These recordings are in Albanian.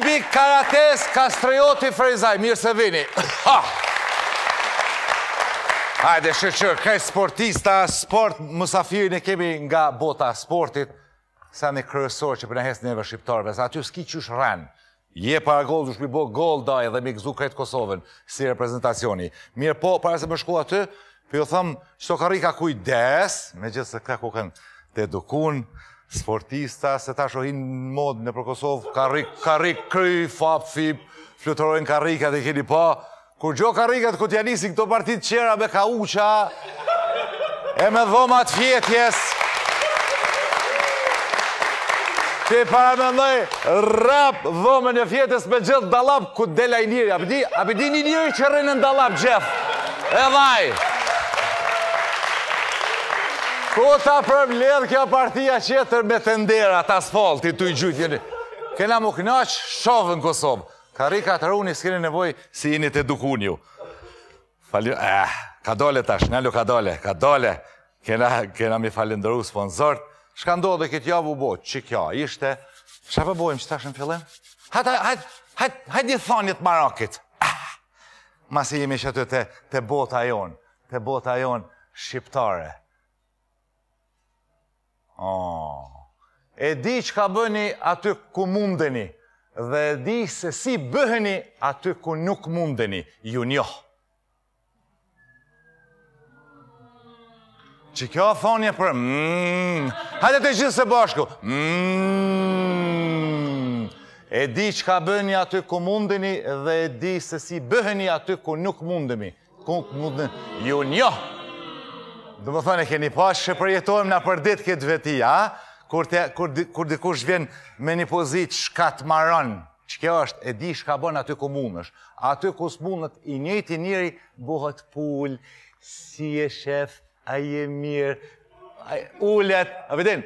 klubi Karates Kastrioti Frejzaj. Mirë se vini. Hajde, shëqër, kaj sportista, sport, mësafirin e kemi nga bota sportit, sa një kërësor që për në hesë njëve shqiptarëve, sa aty s'ki qësh rënë. Je para gol, du shpi bo gol, daj, dhe mi këzu kajtë Kosovën, si reprezentacioni. Mirë po, para se më shku aty, për jo thëmë, ka të karika kujdes, me gjithë se këta ku kënë të edukunë, sportista, se ta shohin në modë në për Kosovë, karik, karik, kry, fap, fip, flutërojnë karikat e kini pa, kur gjo karikat, ku t'ja nisi këto partit qera me ka uqa, e me dhomat fjetjes, që i paramendoj, rap, dhomen e fjetjes me gjithë dalap, ku dela i njëri, përdi një njëri që rrinë në dalap, gjithë, e dhajë! Ko ta përëm ledhë kjo partia qeter me tendera të asfaltit të i gjyti. Kena më knaqë, shovë në Kosovë. Ka rika të runi, s'kene nevoj si jeni të dukun ju. Falio, eh, ka dole tash, në ka dole, ka dole. Kena mi falindëru sponsorët. Shka ndodhe këtë javë u bo, që kjo, ishte. Shka përbojmë po që tash në fillim? Hajtë, hajtë, hajtë, hajtë një thonjit marakit. Ah! Masi jemi që të të bota jonë, të bota jonë shqiptare. E di që ka bëni aty ku mundeni, dhe e di se si bëheni aty ku nuk mundeni, ju njo. Që kjo a thonje për... Mm, hajde të gjithë se bashku. Mm. E di që ka bëni aty ku mundeni, dhe e di se si bëheni aty ku nuk mundeni, ju njo. Dhe më thënë e keni pa, që përjetojmë në përdit këtë veti, a? Kur, kur, kur dikush vjen me një pozit shka të maron, që kjo është, e di shka bën aty ku mundësh. Aty ku s'mundët, i njëti njëri buhët pull, si e shef, a je mirë, a je ullet, a vetin,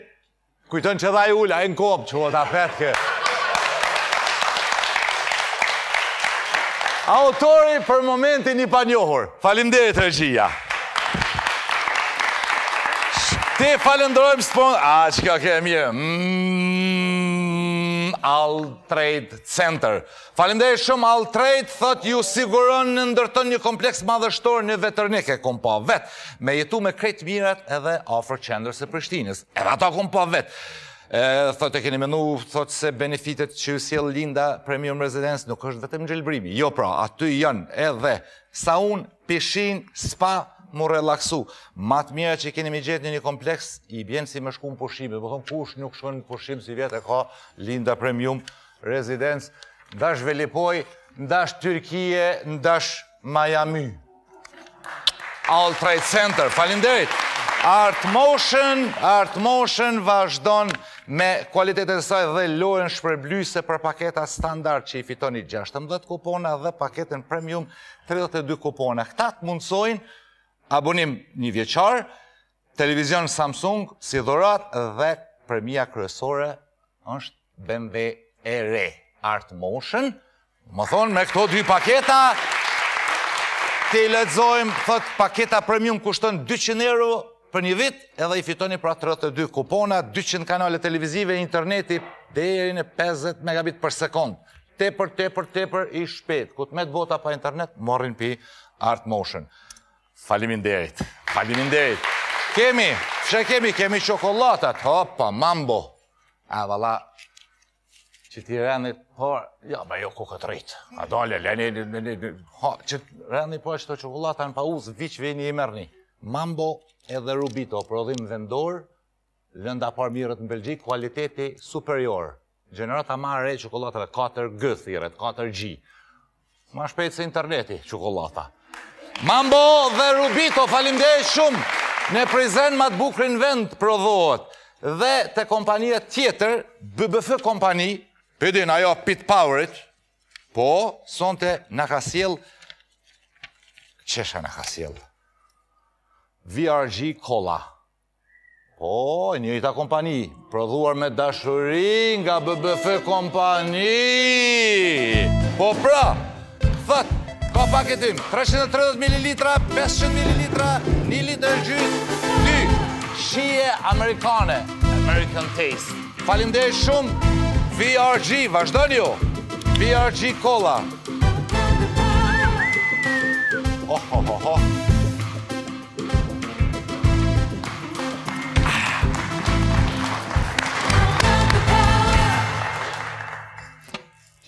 kujton që dhaj ullet, a je në kopë, që vëllë ta petë kërë. Autori për momentin i panjohur. falimderit dhe regjia. Te falëndrojmë sponë... A, që kjo kemë mirë? Mm, All Trade Center. Falëndrej shumë All Trade, thot ju siguron në ndërton një kompleks madhështor në vetërnike, kom po vetë, me jetu me krejtë mirat edhe ofër qendrës e Prishtinës. Edhe ato kom po vetë. thot e keni menu, thot se benefitet që si linda premium residence nuk është vetëm gjelbrimi. Jo pra, aty janë edhe saun, pishin, spa, mu relaksu. Matë mirë që keni mi gjetë një një kompleks, i bjenë si me shku në pushime. më thëmë kush nuk shku në pushim si vjetë e ka Linda Premium Residence, ndash Velipoj, ndash Tyrkije, ndash Miami. All Trade Center, Falimderit. Art Motion, Art Motion vazhdon me kualitetet e saj dhe lojën shpërblyse për paketa standard që i fitoni 16 kupona dhe paketen premium 32 kupona. Këtat mundsojnë abonim një vjeqar, televizion Samsung, si dhurat dhe premia kryesore është BMW e re, Art Motion. Më thonë, me këto dy paketa, ti ledzojmë, thot, paketa premium kushtën 200 euro për një vit, edhe i fitoni pra 32 kupona, 200 kanale televizive, interneti, deri në 50 megabit për sekundë. Tepër, tepër, tepër i këtë ku të bota pa internet, morin pi Art Motion. Falimin derit. Falimin derit. Kemi, që kemi, kemi qokollatat. hopa, mambo. A, vala, që t'i rëni, por, ja, jo, ba, jo, ku këtë rritë. A, dole, ha, që rëni, por, që të qokollatat në pa usë, vich veni i mërni. Mambo edhe rubito, prodhim vendor, lënda par mirët në Belgjik, kualiteti superior. Gjenerata ma rejë qokollatat e 4G, 4G. Ma shpejtë se interneti, qokollata. Mambo dhe Rubito, falimdej shumë në prezen ma të bukrin vend prodhohet dhe të kompanija tjetër, BBF kompani, pëdin ajo Pit Powerit, po, son të në kasjel, qesha në kasjel, VRG Cola, po, njëjta kompani, prodhuar me dashurin nga BBF kompani, po pra, thëtë, Ka paketim, 330 ml, 500 ml, 1 liter gjys, 2 shie amerikane, American taste. Falim dhe shumë, VRG, vazhdo njo, VRG Cola.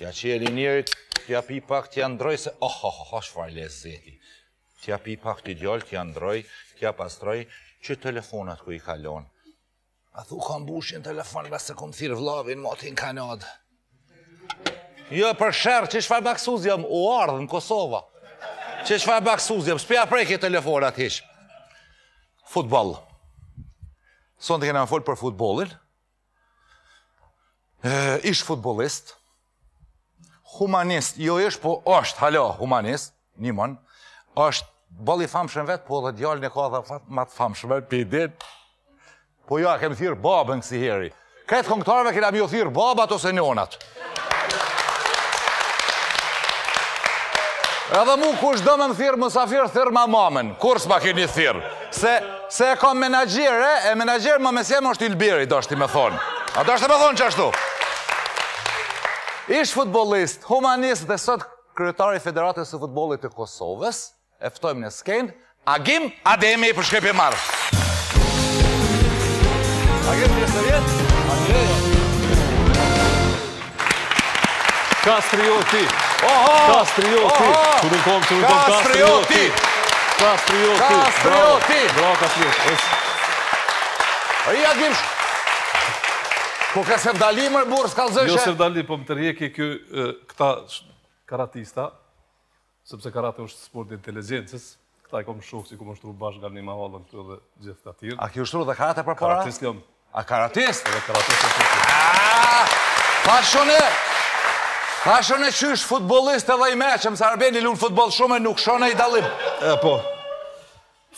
Ja ah. që e linjerit, t'ja pi pak t'ja ndroj se... Oh, oh, oh, oh, shfar le zeti. T'ja pi pak t'i djoll, t'ja ndroj, t'ja pastroj, që telefonat ku i kalon. A thu, kam bushin telefon, ba se kom thir vlavin, motin kanad. Jo, për shërë, që shfar baksuz jam u ardhë në Kosova. Që shfar baksuz jam, s'pja prej telefonat ish. Futbol. Sonë të kena më folë për futbolin. Ishtë futbolistë humanist, jo ish, po është, halë, humanist, një është bëllë i famshën vetë, po dhe djallë në ka dhe ma të famshën vetë, për i ditë, po jo, kemë thirë babën kësi heri. Kretë këngëtarëve, kena mi o thirë babat ose njonat. Edhe mu, kush do më më thirë, më sa thirë ma mamën, kur s'ma kini thirë. Se, se e ka menagjere, e menagjere më mesjemë është ilbiri, do është ti me thonë. A do është ti me thonë që ashtu? Ish futbolist, humanist dhe sot kryetari Federatës e Futbolit të Kosovës, eftojmë në skend, Agim Ademi për shkepje marrë. Agim, një së vjetë? Agim. Kastrioti. Oho! Kastrioti. Oho! Kastrioti. Kastrioti. Kastrioti. Bravo, Kastrioti. Bravo, Kastrioti. Agim, Po ka jo eh? se vdali më burë, s'ka lëzëshe? Jo se vdali, po më tërjeki kjo këta karatista, sëpse karate është sport i inteligencës, këta i kom shokë si ku më shtru bashkë nga një mahalën të dhe gjithë të atirë. A kjo shtru dhe karate për para? Karatist jam. A karatist? Dhe karatist e të të të të të e futbolist edhe i meqëm, se Arbeni lunë futbol shumë e nuk shone i dalim. E, po.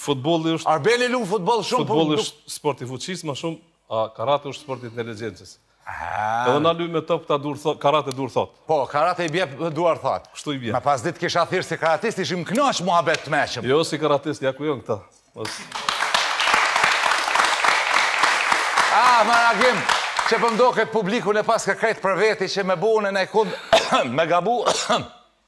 Futbol është... Arbeni lunë futbol shumë, po Futbol është sport i fuqis, ma shumë A karate është sport inteligencës? Edhe në lujme të këta karate dur thot. Po, karate i bjep duar thot. Kështu i bjep. Ma pas dit kisha thirë si karatist, ishim knash mua të meqëm. Jo, si karatist, ja ku jo në këta. A, maragim, që pëmdo këtë publiku në pas ka për veti që me buhën e kund kundë, me gabu,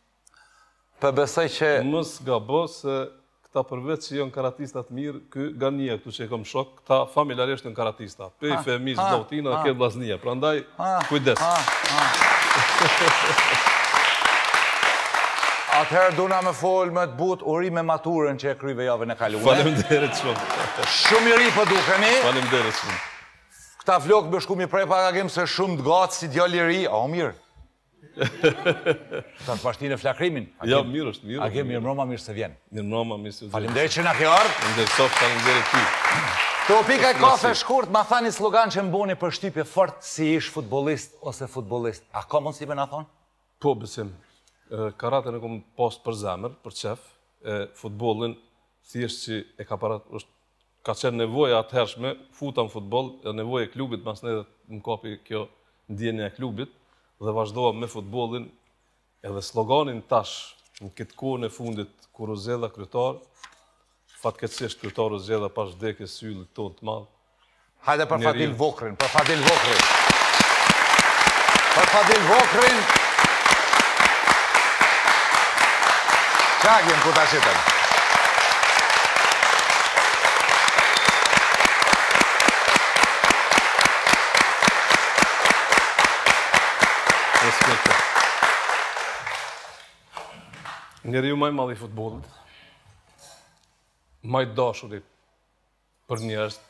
për besoj që... mos gabu se këta përveç që janë karatistat mirë, kë e këtu që e kom shok, këta familjarisht janë karatista. Pej femis, dautina, këtë blaznija. Pra ndaj, kujdes. Atëherë duna me folë me të butë uri me maturën që e kryve jave në kalume. Falem dherët shumë. Shumë i ri për po dukemi. Falem dherët shumë. Këta flokë bëshku mi prej paragim se shumë të gatë si djali ri. A, mirë. Ta të pashti në flakrimin. Ja, jo, mirë është, mirë. A ke mirë mroma, mirë se vjenë. Mirë mroma, mirë se vjenë. Falimderit që në ke orë. që sof, falimderit Topika Të opika e kofë shkurt, ma thani slogan që boni për shtypje fort si ish futbolist ose futbolist. A ka mund si me në thonë? Po, besim. Karate në kom post për zemër, për qef. Futbolin, thjesht që e ka parat, është ka qenë nevoja atëhershme, futa në futbol, e nevoja e klubit, mas ne kapi kjo ndjenja e klubit, dhe vazhdoam me futbolin edhe sloganin tash në këtë kohë në fundit kur u zela kryetar fatkeqësisht kryetar u zela pas dekës syll tonë të madh hajde për Fadil Vokrin për Fadil Vokrin për Fadil Vokrin çaqim ku ta shitem Njeri ju maj i futbolit, maj dashurit për njerësht,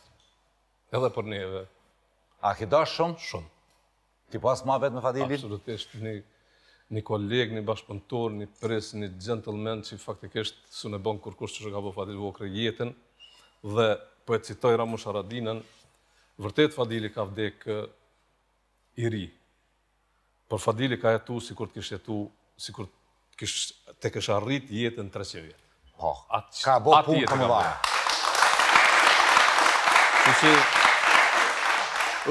edhe për njeve. A ki dash shumë? Shumë. Ti pas po ma vetë me Fadili? Absolutisht, një, një kolegë, një bashkëpëntor, një pres, një gentleman që faktikisht su në bënë kërkush që që ka po Fadili vokre jetën, dhe po e citoj Ramush Aradinën, vërtet fadili ka vdekë i ri. Por fadili ka jetu si kur të kishtë jetu, si kur të të kësh arrit jetën 300 vjetë. Po, ka bo punë të vajë. Që që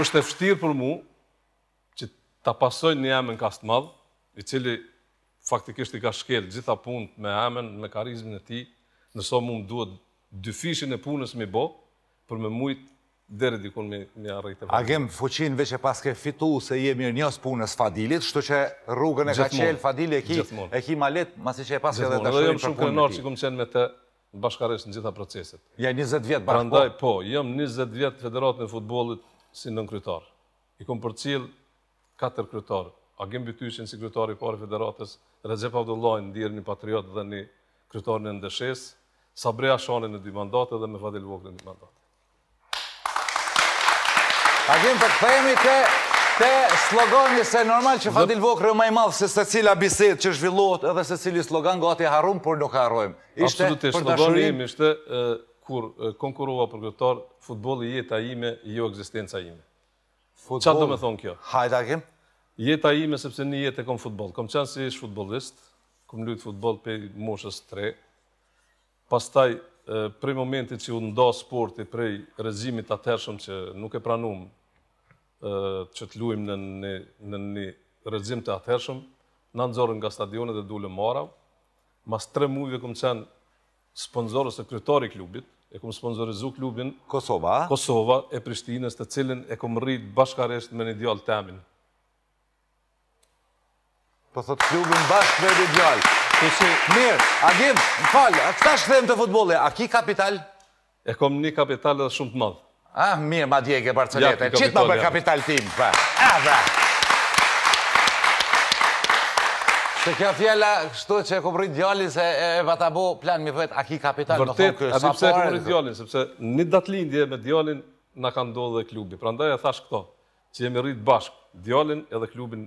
është e fështirë për mu që të pasoj një amen kast madhë, i cili faktikisht i ka shkelë gjitha punët me amen, me karizmin e ti, nëso mu më duhet dy fishin e punës me bo, për me mujtë dherë dikun me një arrejtë. A gem fuqin veç e paske fitu se jemi njës punës Fadilit, shtu që rrugën e ka qelë Fadili e ki, e ki malet, masi që e paske dhe dashurim për punën e ti. dhe jem shumë kërënor që kom qenë me të bashkarisht në gjitha proceset. Ja, 20 vjetë bashkë, po? Brandaj, po, jem 20 vjetë federatën e futbolit si nën krytar. I kom për cilë 4 krytarë. A gem bëtyshin si i pari federatës, Rezep Abdullajnë, në dy mandate dhe me Fadil në gjenë për këthejemi të Te slogani se normal që Fadil Vokre Më i madhë se se cila bisit që zhvillot Edhe se cili slogan gati harum Por nuk harrojmë Absolutisht, slogani im ishte Kur konkurova për këtëtar Futbol i jeta ime, jo existenca ime Qa të me thonë kjo? Hajt Agim Jeta ime sepse një jetë e kom futbol Kom qanë si ish futbolist Kom lujtë futbol për moshës 3 Pastaj prej momentit që u nda sporti, prej rezimit atërshëm që nuk e pranum që të luim në një rëzim të atëhershëm, në nëzorën nga stadionet dhe dule marav, mas tre mujë këmë qenë sponsorës e kryetori klubit, e këmë sponsorizu klubin Kosova, Kosova e Prishtinës të cilin e këmë rritë bashkaresht me një djallë temin. Po thotë klubin bashkë me një djallë. Kësi, mirë, a gjithë, falë, a kësa shtë të futbole, a ki kapital? E kom një kapital edhe shumë të madhë. Ah, mirë, ma djekë e barcelete. Qitë në bërë kapital tim, pa. Ah, a, bra. Se kjo fjela, shtu që e kuprit djali, se e vatabu plan mi vetë a ki kapital, në thonë kërë, Vërtet, a di përë kuprit po djali, sepse një datë lindje me djalin në kanë ndohë dhe klubi. Pra ndaj e thash këto, që jemi rritë bashkë, djalin edhe klubin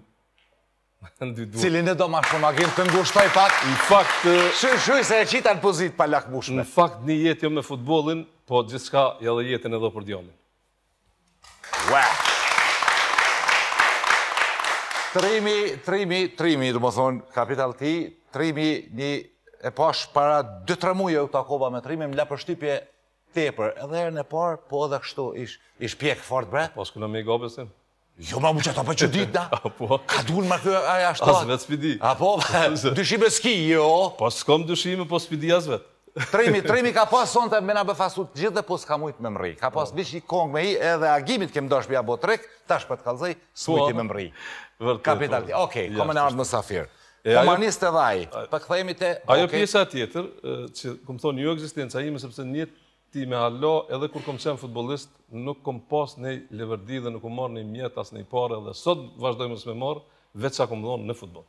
në dy duke. Cili në do ma shumë, a gjenë të ngushtoj pak. Në fakt... Shushu i se e qita në pozitë pa lakë bushme. Në fakt një jetë jo me futbolin, po gjithë shka dhe jetën edhe për djomin. Wow! Trimi, trimi, trimi, du më thonë, kapital ti, trimi një e pash para 2-3 muje u takova me trimi, më lepërshtypje tepër, edhe e në parë, po edhe kështu, ish, ish pjekë fort, bre. Po, s'kullë me i gobesim. Jo, ma më që ta për që ditë, da. Apo? Ka dunë ma kjo aja shtatë. Asë vetë s'pidi. Apo, dushime s'ki, jo. Po, s'kom dushime, po s'pidi asë vetë. Trejmi, trejmi ka pas sonte me nga bëfasu të gjithë dhe po s'ka mujtë me mri. Ka pas po. bish i kongë me i edhe agimit kem dosh bja botë rek, tash për po t'kallëzaj, s'mujti po. me mri. Kapitalti, okej, komën e ardhë në safirë. Komanistë edhe ajë, për këthejmi të... Ajo pjesa tjetër, që këmë thonë një eksistenca ime, sepse një ti me halo edhe kur këmë qenë futbolist, nuk kom pas nej leverdi dhe nuk këmë marrë një mjetë as një pare, dhe sot vazhdojmë së me veç sa kom dhonë në futbol.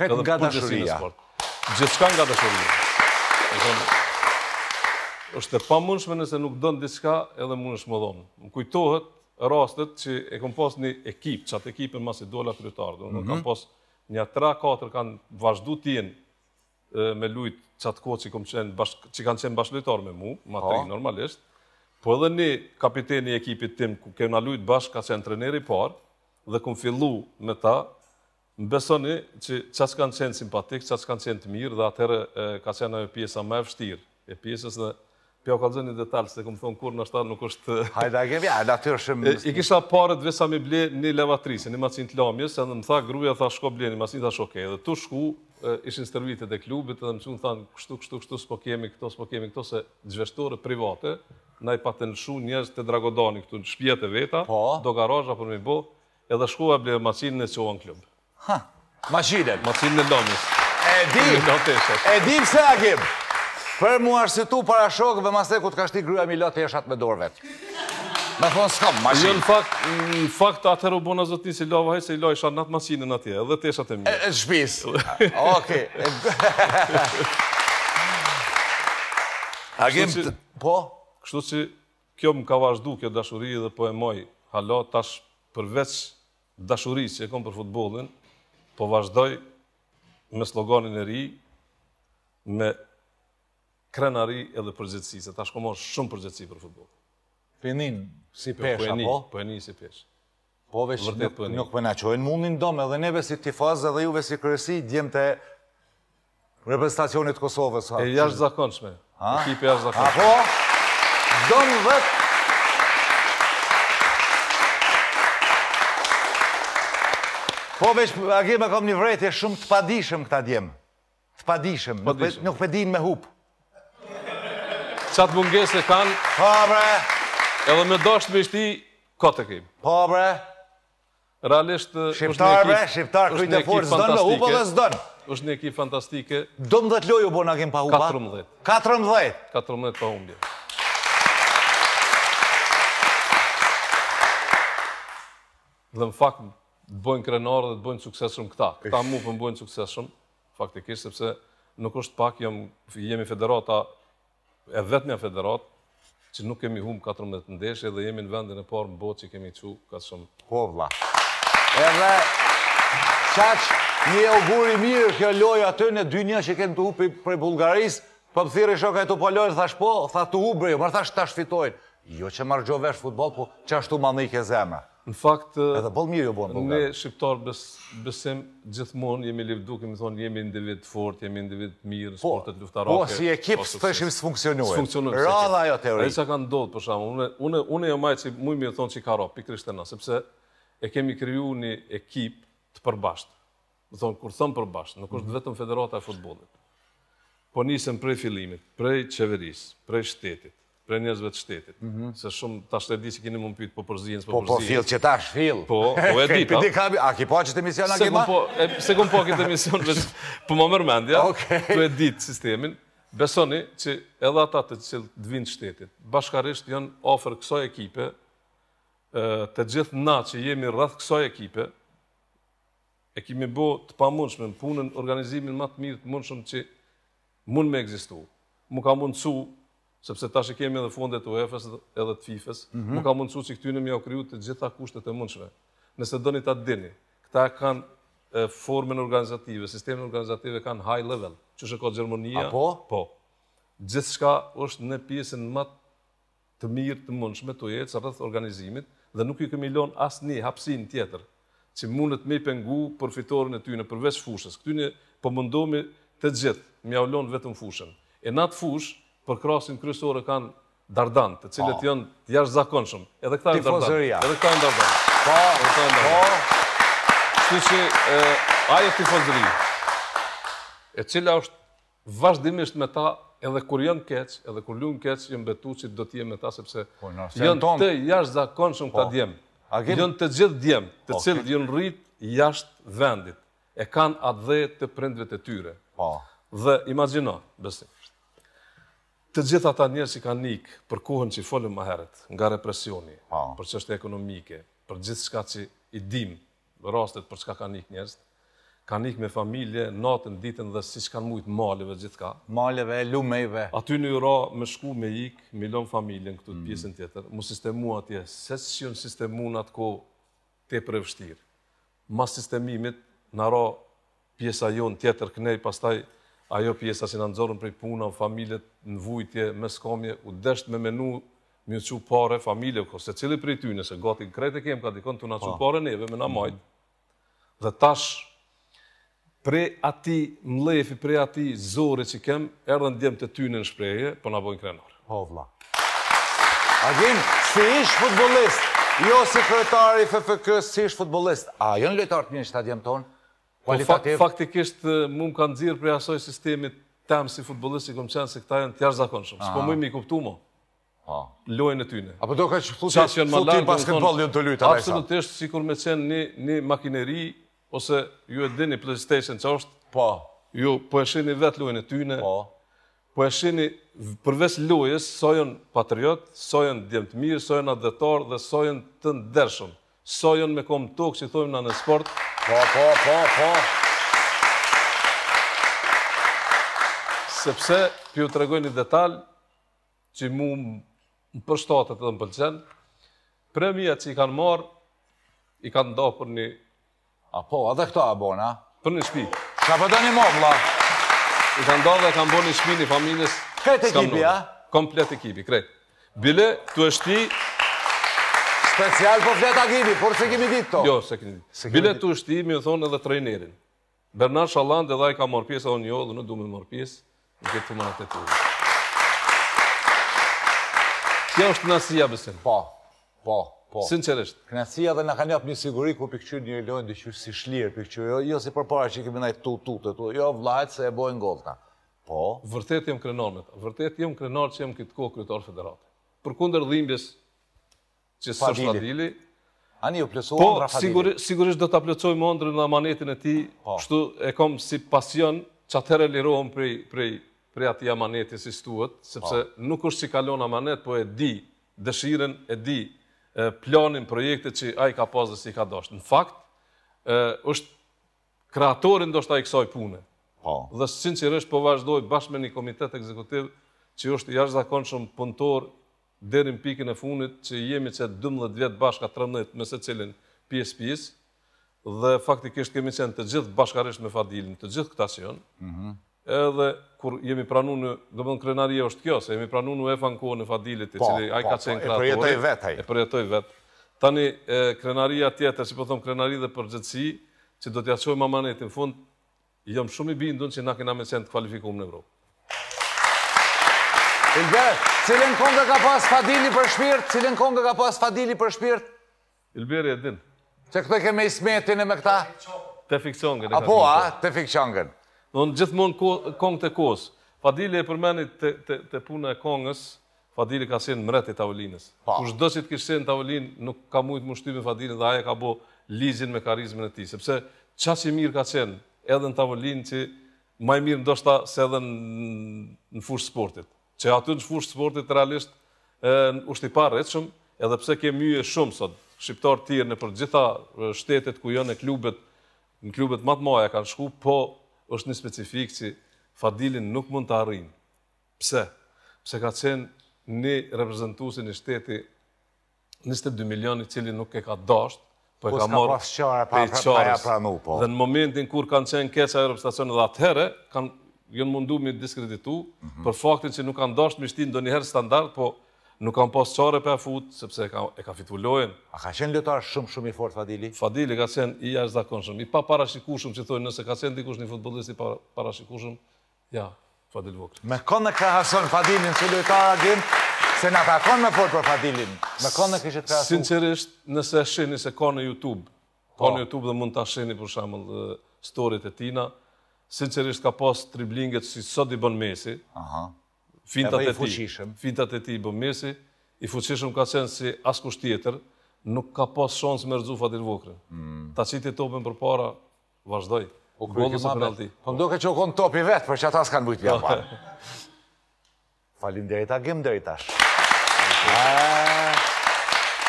Kajtë nga dëshuria. Gjithë shka nga është e pamundshme nëse nuk don diçka edhe mund është më dhon. Më kujtohet rastet që e kom pas një ekip, çat ekipën më si dola kryetar, do mm kam pas një tra katër kanë vazhdu tjenë me lut çat që atë kohë bash që kanë qenë bashkëlojtar me mua, matri, po. normalisht. Po edhe një kapiteni i ekipit tim ku kemë na lut bashkë ka qenë treneri i parë dhe kam fillu me ta Më besoni që qa që kanë qenë simpatik, qa që kanë qenë të mirë, dhe atërë ka qenë e pjesa me fështirë e pjesës dhe pjo ka dhënë i detalë, se këmë thonë kur në shtarë nuk është... Hajda, kemi, a, natyrë shëmë... I kisha parët vesa mi ble një levatrisë, një macinë të lamjes, se më tha gruja, tha shko ble një macinë, tha shko kej, dhe tu shku, ishin stërvitet e klubit, edhe më qënë thanë, kështu, kështu, kështu, s'po kemi këto, s'po kemi këto, se gjveshtore private, na i patën shu njës të dragodani këtu në shpjet e veta, po. do garaja për mi bo, edhe shkuva ble macinë në qohën klubë. Ma shiden. Ma shiden në domës. E dim, e dim se akim. Për mu arsitu para shokë dhe mase ku të kashti gryja mi lotë e shatë me dorë vetë. Me thonë s'kam, ma shiden. Jo, në fakt, atër u bona zotin si lova hejtë se i loj shatë natë ma shiden atje, edhe të eshat e E shpis. Oke. Akim, po? Kështu që kjo më ka vazhdu kjo dashuri dhe po e moj halot tash përveç dashuri që e kom për futbolin, po vazhdoj me sloganin e ri, me krenari edhe përgjëtësi, se ta shkomo shumë përgjëtësi për futbol. Penin si pesh, apo? Po e jo, po po si pesh. Po veç nuk, përni. Po nuk përna qojnë mundin dome, edhe neve si tifazë dhe juve si kërësi, djemë të reprezentacionit Kosovës. Ha? E jashtë zakonçme. Ekipi jashtë zakonçme. Apo, donë vetë Po veç, a kje me kom një vretje shumë të padishëm këta djemë. Të padishëm, nuk për din me hupë. Qatë munges e kanë... Po bre! Edhe me doshtë me shti, kote kejmë. Po bre! Realisht... Shqiptar bre, shqiptar, kuj të forë, zdonë me hupë po dhe zdonë. është një ekip fantastike. Do më dhe të lojë u bona pa hupa? 14. 14? 14 pa humbje. dhe. Dhe më fakt, bëjnë krenarë dhe të bëjnë sukseshëm këta. Këta mu për më bëjnë sukseshëm, faktikisht, sepse nuk është pak, jemi federata, e vetë një federat, që nuk kemi hum 14 ndeshe dhe jemi në vendin e parë më botë që kemi që ka shumë. Po, vla. Edhe, qaq, një auguri mirë kjo loj aty në dy një që kemë të hupi prej Bulgarisë, për po pëthiri shoka e të palojë, po thash po, jo, thash të hubri, thash të ashtë Jo që marë futbol, po që ashtu manike zemë. Në fakt, po në po shqiptarë besim, gjithmonë jemi lip duke, thonë, jemi individ të fort, jemi individ të mirë, po, sportet luftarake. Po, si ekip së të shimë së funksionuar. Së funksionuar. Radha ajo teori. E që ka ndodhë, për shamë, une e majtë që muj mirë thonë që i ka ropë, kërështë të na, sepse e kemi kryu një ekip të përbashtë. Më thonë, kur thëmë përbashtë, nuk është mhm. vetëm federata e futbolit. Po nisëm prej filimit, prej qeverisë, prej shtetit, për njerëzve të shtetit. Mm Se shumë tash e di se keni më pyet po për po për zgjidhjen. Po, po fill që tash fill. Po, po e di. Ti A ki a ke paqet po emision aty? Sekond po, e, sekund po këtë emision vet. Po më mërmend, ja. Okay. Tu e dit sistemin. Besoni që edhe ata të cilë të vinë shtetit, bashkarisht janë ofër kësoj ekipe, të gjithë na që jemi rrëth kësoj ekipe, e kemi bo të pa mundshme, punën, organizimin matë mirë të mundshme që mund me egzistu. Mu ka mundësu sepse tash e kemi edhe fondet të UEFA-s edhe të FIFA-s, nuk mhm. ka mundësu që këtyre më u kriju të gjitha kushtet e mundshme. Nëse doni ta dini, këta kanë formën organizative, sistemin organizative kanë high level, që është kohë Gjermania. Po, po. Gjithçka është në pjesën më të mirë të mundshme të jetë sa rreth organizimit dhe nuk ju kemi lënë asnjë hapsin tjetër që mund të më pengu përfitoren e ty në përveç fushës. Këtyne po mundohemi të gjithë, më ia vetëm fushën. E nat fushë për krasin kryesore kanë Dardan, të cilët po. janë të jashtëzakonshëm. Edhe këta janë Dardan. Edhe këta janë Dardan. Po, po. Kështu që ë ajo tifozëri e cila është vazhdimisht me ta edhe kur janë keq, edhe kur luajnë keq, janë betuçit do të jem me ta sepse po, janë të jashtëzakonshëm po. ta djem. Janë të gjithë djem, të po, cilët janë rrit jashtë vendit e kanë atë dhe të prindve të tyre. Po. Dhe imagjino, besim, të gjitha ta njerë që kanë nikë për kohën që i folëm më herët, nga represioni, për për është ekonomike, për gjithë shka që i dim, rastet për qka kanë nikë njerës, kanë nikë me familje, natën, ditën dhe si që kanë mujtë maleve gjithë ka. Maleve, lumejve. Aty në jura me shku me ikë, me lomë familjen këtu të mm. pjesën tjetër, mu sistemu atje, se që që në sistemu në atë kohë te për e vështirë. Mas sistemimit, në ra pjesa jonë tjetër kënej, pastaj, ajo pjesa që në nëzorën për i puna, në familjet, në vujtje, me skomje, u desht me menu, me që pare, familje, cili për i ty, nëse gati krejt e kemë, ka dikon të nga që pare neve, me në majdë. Dhe tash, pre ati mlefi, pre ati zore që kemë, erdhe djemë të ty në shpreje, për po në bojnë krenarë. Ho, vla. A gjenë, si ishë futbolist, jo si kretari FFK, si ishë futbolist. A, jo jënë në lejtarë të në shtadjem tonë, Po kualitativ. Faktikisht, mu më kanë dzirë prej asoj sistemi temë si futbolist, i kom qenë, se këta janë tjerë zakonë shumë. Spo mujmë i kuptu mu. Lojnë e tyne. Apo do ka që futi basketbol një të lujtë, Alejsa? Absolutisht, si kur me qenë një makineri, ose ju e dini PlayStation që është, po. ju po esheni vetë lojnë e tyne, po, po esheni përves lojës, sojën patriot, sojën djemë të mirë, sojën adetarë dhe sojën të ndershëm. Sojën me kom tokë që i thojmë në në sportë. Po, po, po, po. Sepse, për ju të regoj një detalj, që mu më përshtatët edhe më pëllqenë, premia që i kanë marë, i kanë nda për një... A po, edhe këta a bona? Për një shpi. Ka përdo po një mobë, la. I kanë nda dhe kanë bërë një shpi një familjës... Kretë ekipi, a? Komplet ekipi, kretë. Bile, tu është ti, Special po fletë agimi, por se kemi ditë to? Jo, se kemi ditë. Bilet të ushtimi, më thonë edhe trenerin. Bernard Shaland edhe i ka marrë pjesë, edhe një jo, dhe në du me marrë pjesë, në këtë të marrë të të ujë. Kjo është nësia, besim. Po, po, po. Sinqeresht. Kënësia dhe në ka njëpë një siguri ku pikqyr një lojnë dhe qyrë si shlirë pikqyr, jo, jo si për para që kemi nëjtë tu, tu, të tu, jo vlajtë se e bojnë gollëta. Po? Vërtet jem krenar me ta. Vërtet jem krenar që jem këtë kohë kryetar federatë. Për kunder dhimbjes që së është Adili. Ani një o plesohë ndra Hadili. Po, sigurisht dhe të plesohë më ndrë nga manetin e ti, po. shtu e kom si pasion që atër e lirohëm prej ati amaneti si stuët, sepse po. nuk është si kalon amanet, po e di dëshiren, e di planin projekte që a i ka pasë dhe si ka doshtë. Në fakt, është kreatorin do shtë i kësoj pune. Po. Dhe sinë që po vazhdoj bashkë me një komitet ekzekutiv që është jashtë zakonë shumë punëtor derin pikën e funit që jemi që 12 vjetë bashka 13 me se cilin PSP-së, dhe faktikisht kemi qenë të gjithë bashkarisht me Fadilin, të gjithë këta sion, mhm. edhe kur jemi pranu në, do më në krenarie është kjo, se jemi pranu në EFA në kohën e Fadilit, pa, po, cili, pa, po, ka po, qenë kratore, e përjetoj vetë, e përjetoj vetë. Tani, krenaria tjetër, që po thëmë krenari dhe përgjëtësi, që do t'ja qojë mamanetin fund, jëmë shumë i bindun që na kena me qenë të kvalifikum në Evropë. Ilber, cilën kongë ka pas Fadili për shpirt, cilën kongë ka pas Fadili për shpirt? Ilber, e din. Që këtë ke me ismetin e me këta? Te fikcionën. Apo, a, te fikcionën. Në gjithë gjithmonë kongë të kosë. Fadili e përmeni të punë e kongës, Fadili ka sinë mret i tavolinës. U shdo që të kishë të tavolinë, nuk ka mujtë mushtimi Fadili dhe aje ka bo lizin me karizmën e ti. Sepse, qa që mirë ka sen edhe në tavolinë që maj mirë ndoshta se edhe në fushë sportit që aty në shfush sportit realisht është i parë eqëm, edhe pse ke mjë e shumë sot, shqiptarë tirë në për gjitha shtetet ku janë e klubet, në klubet matë maja kanë shku, po është një specifik që Fadilin nuk mund të arrinë. Pse? Pse ka qenë një reprezentusi një shteti 22 milioni cili nuk e ka dashtë, po e ka morë pe i qarës. Dhe në momentin kur kanë qenë keqa e dhe atëhere, kanë jënë mundu me diskreditu, mhm. për faktin që nuk kanë dashtë me shtinë do njëherë standart, po nuk kanë pas qare për e futë, sepse e ka fitu lojnë. A ka qenë lëtarë shumë shumë i fort, Fadili? Fadili ka qenë i ashtë shumë, i pa parashikushum që thonë, nëse ka qenë dikush një futbolist i parashikushum, ja, Fadil Vokë. Me kone ka hason Fadilin që lëtarë agim, se në ka kone me fort për Fadilin, me kone kështë të hason? Sincerisht, nëse shini se kone YouTube, kone po. YouTube dhe mund të ashini, për shamë, storit e tina, sincerisht ka pas tri blinget si sot i bën mesi. Aha. E tij. Fintat e ti i bën mesi. I fuqishëm ka sen si askush tjetër, nuk ka pas shans me i Fatil Vokre. Mm. Ta që topën për para, vazhdoj. O kërëtë po më për Po mdo ka që u konë topi vetë, për që ata s'kanë bujtë për Falim dhe gëmë gëm Tashi, eh,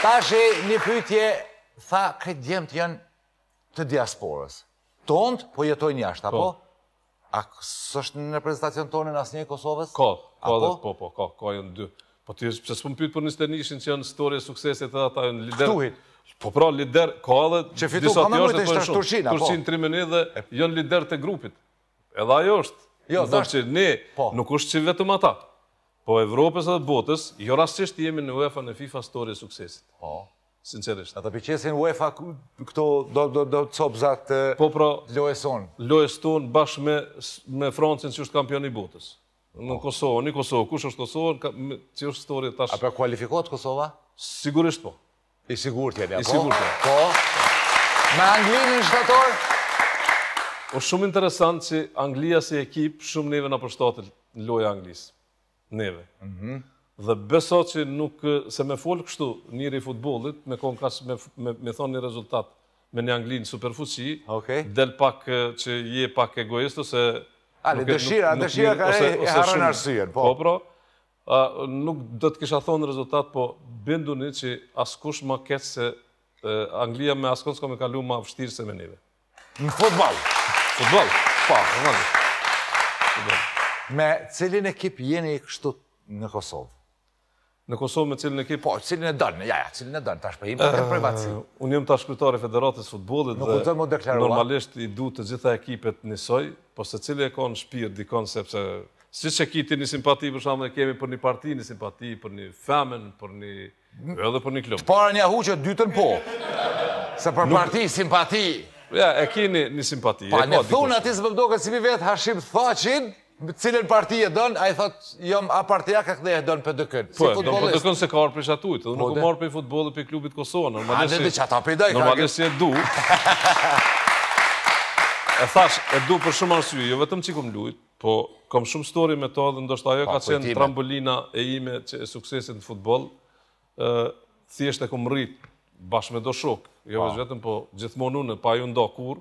Ta një pytje, tha, këtë djemë të janë të diasporës. Tëndë, po jetoj një ashtë, apo? Po. A së në reprezentacion tonë në asë një Kosovës? Ko, ko dhe po, po, ko, ko e dy. Po të jështë, përse së pëmpyt për njështë një shënë që janë historie sukseset edhe ata e në lider. Këtuhit. Po pra, lider, ko edhe që fitu ka në mëjtë e shtë të shqinë, po. Të shqinë tri meni dhe janë lider të grupit. Edhe ajo është. Jo, dhe që ne po. nuk është që vetëm ata. Po Evropës edhe botës, jo rastështë jemi në UEFA në FIFA historie suksesit. Po. Sincerisht. Ata për UEFA këto do të copë zatë po, pra, lojës tonë. Lojës tonë bashkë me Francën që është kampion i botës. Në po. Kosovë, në Kosovë, kush është Kosovë, që është stori të A për kualifikot Kosova? Sigurisht po. I sigur të jelja, po? I sigur të Po? Me Anglinë në shtatorë? O po, shumë interesantë që Anglia si ekipë shumë neve në përshtatë në lojë Anglisë. Neve. Mhm. Dhe beso që nuk se me folë kështu njëri futbolit, me konkas, me, me thonë një rezultat me një anglinë superfuqi, del pak që je pak egoistu se... nuk dëshira, dëshira ka e harën po. Po, pro, nuk do të kisha thonë rezultat, po bindu një që askush ma ketë se Anglija me askon s'ko me kalu ma vështirë se me njëve. Në futbol. Futbol. Pa, në në në në në në në në në në Kosovë me cilin e ke, po, cilin e dalë, ja, ja, cilin e dalë, tash po për him, për uh, privatësi. Unë jëmë tash kryetari Federatës Futbolit dhe normalisht i du të gjitha ekipet njësoj, po se cili e konë shpirë, dikon sepse, si që ki ti një simpati, për shumë dhe kemi për një parti, një simpati, për një femen, për një, edhe për një klub. Të para një huqë, dytën po, se për parti, simpati. Ja, e kini një simpati. Pa, e thunë ati si vetë hashim thachin, cilën parti e donë, a i thotë, jom a partia ka këdhe e donë për dëkën. Po, do për dëkën se ka orë për shatujtë, dhe nuk u marë për i futbolë për i klubit Kosovë, normalisht... A, dhe dhe që ata Normalisht si e du... E thash, e du për shumë arsujë, jo vetëm që i kom lujtë, po kom shumë story me to, dhe ndoshtë ajo ka qenë trambolina e ime që e suksesit në futbolë, thjesht e kom rritë, bashkë me do shokë, jo vetëm po gjithmonë unë, pa ju ndo kur,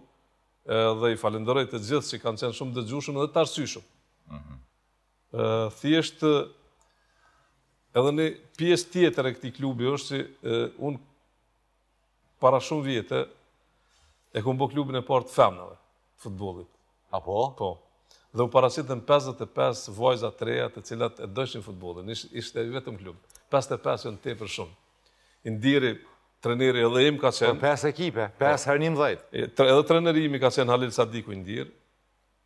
dhe i falenderoj të gjithë që kanë qenë shumë dëgjushëm dhe të arsyshëm. -huh. thjesht, edhe në pjesë tjetër e këti klubi është që unë para shumë vjetë e këmë bo klubin e partë femnëve, futbolit. Apo? Po. Dhe u parasitën 55 vojza të reja të cilat e dëshin futbolin. Ishte, ishte vetëm klub. 55 jënë te për shumë. Indiri, treneri edhe im ka qenë... Për po, 5 ekipe, 5 hërnim dhejtë. Edhe treneri imi ka qenë Halil Sadiku Indir,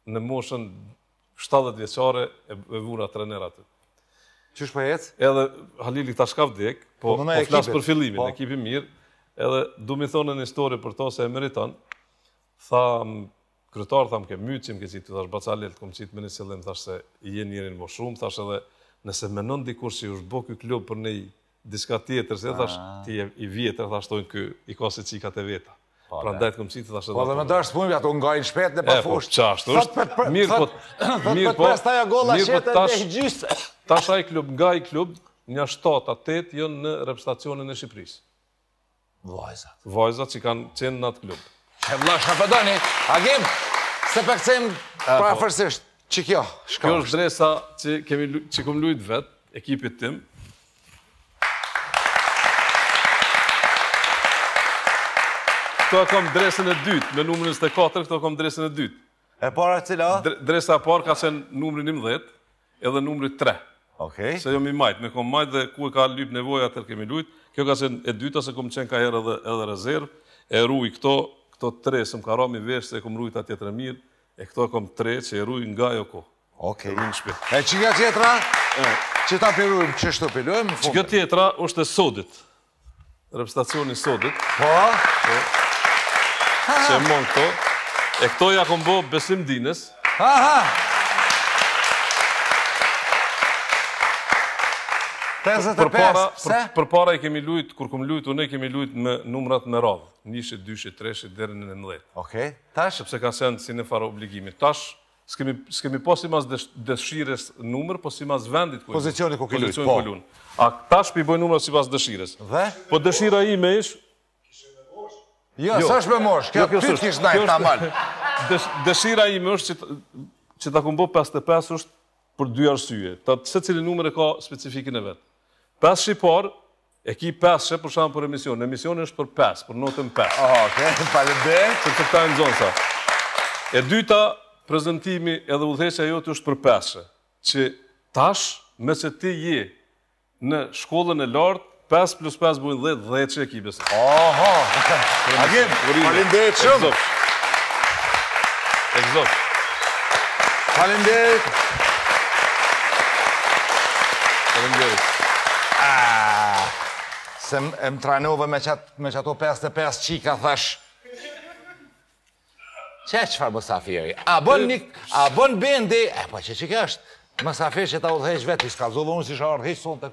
në moshën 70 vjeqare e, vura trener të. Që është për jetë? Edhe Halili ta shkaf po, po, po flasë për filimin, po. ekipi mirë, edhe du mi thonë një histori për to se e meriton, tha kryetar, tha më ke mytë që më ke qitë, të thash bacalil, të kom qitë me një sëllim, thash se i jenë njërin më shumë, thash edhe nëse menon dikur që ju është bo klub për një diska tjetër, se thash ah. ti i vjetër, thash tojnë kjo i se qikat e veta. Pra ndajtë këmë si të dashë Po dhe me dërshë punë, ato nga i shpetë në përfushë. E, po qashtë, është... Po, po, mirë po... Mirë po... Mirë po tash... Tash i klub, nga i klub, një shtatë 8 jënë në repstacionin e Shqipërisë. Vajza. Vajzat që kanë qenë në atë klub. E vla, shafedoni, agim, se për këcim po. prafërsisht, që kjo, Kjo është dresa që kemi lujtë vetë, ekipit tim, Këto e kom dresën e dytë, me numërën 24, të katër, këto e kom dresën e dytë. E para cila? Dresa parë ka qenë numërën i mdhetë, edhe numërën tre. Okej. Se jo mi majtë, me kom majtë dhe ku e ka lypë nevoja, atër kemi lujtë. Kjo ka qenë e dytë, ose kom qenë ka herë edhe rezervë. E rruj këto, këto tre, se më ka rami veshë, se e kom rrujtë atë jetër e mirë. E këto e kom tre, që e rruj nga jo ko. Okej. E që nga tjetra? Që ta pirujmë, që shtë pirujmë? Që nga tjetra është e sodit. Repstacioni sodit. Po? po që e mund këto. E këto ja kom bo besim dinës. Ha, ha! Për para, për, para i kemi lujt, kur kom lujt, unë i kemi lujt me numrat në radhë. Nishe, dyshe, treshe, dherë në nëndet. Oke, okay. tash? Sepse ka sen si në fara obligimi. Tash, s'kemi, po si mas dëshires numër, po si mas vendit. Pozicioni ku ke lujt, po. Pozicioni ku lujt, po. A tash i boj numrat si mas dëshires. Dhe? Po dëshira i me ishë, Jo, jo. së është për mosh, jo, kjo për të kishë najtë amal. Dëshira i më është që të kumbo 55 është për dy arsye. Ta se cili numër e ka specifikin e vetë. Pes shqipar, e ki peshe për shumë për emision. Emision është për pes, për notën pes. Oke, palet dhe. Për të këta e në zonë sa. E dyta, prezentimi edhe udheqja jote është për peshe. Që tash, me që ti je në shkollën e lartë, 5 plus 5 bujnë 10, 10 që ah. e kipës. Aha! Agim, falim dhe e shumë. Falim dhe e të. Falim dhe e Se më më trajnove me që ato 5 qika thash. Qe që farë mësa fjeri? A bon një, a bën bëndi. E, po që që kështë? Mësa fjeri që ta u dhejsh vetë, i s'kazullu unë si shë ardhë, i s'kazullu unë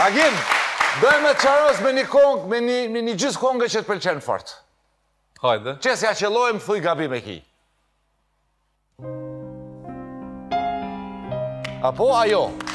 Agim, dojmë e të qaros me një kongë, me një gjithë kongë që të pëlqenë fartë. Hajde. Qesë ja qëllojmë, thuj gabim e ki. Apo, ajo. Apo, ajo.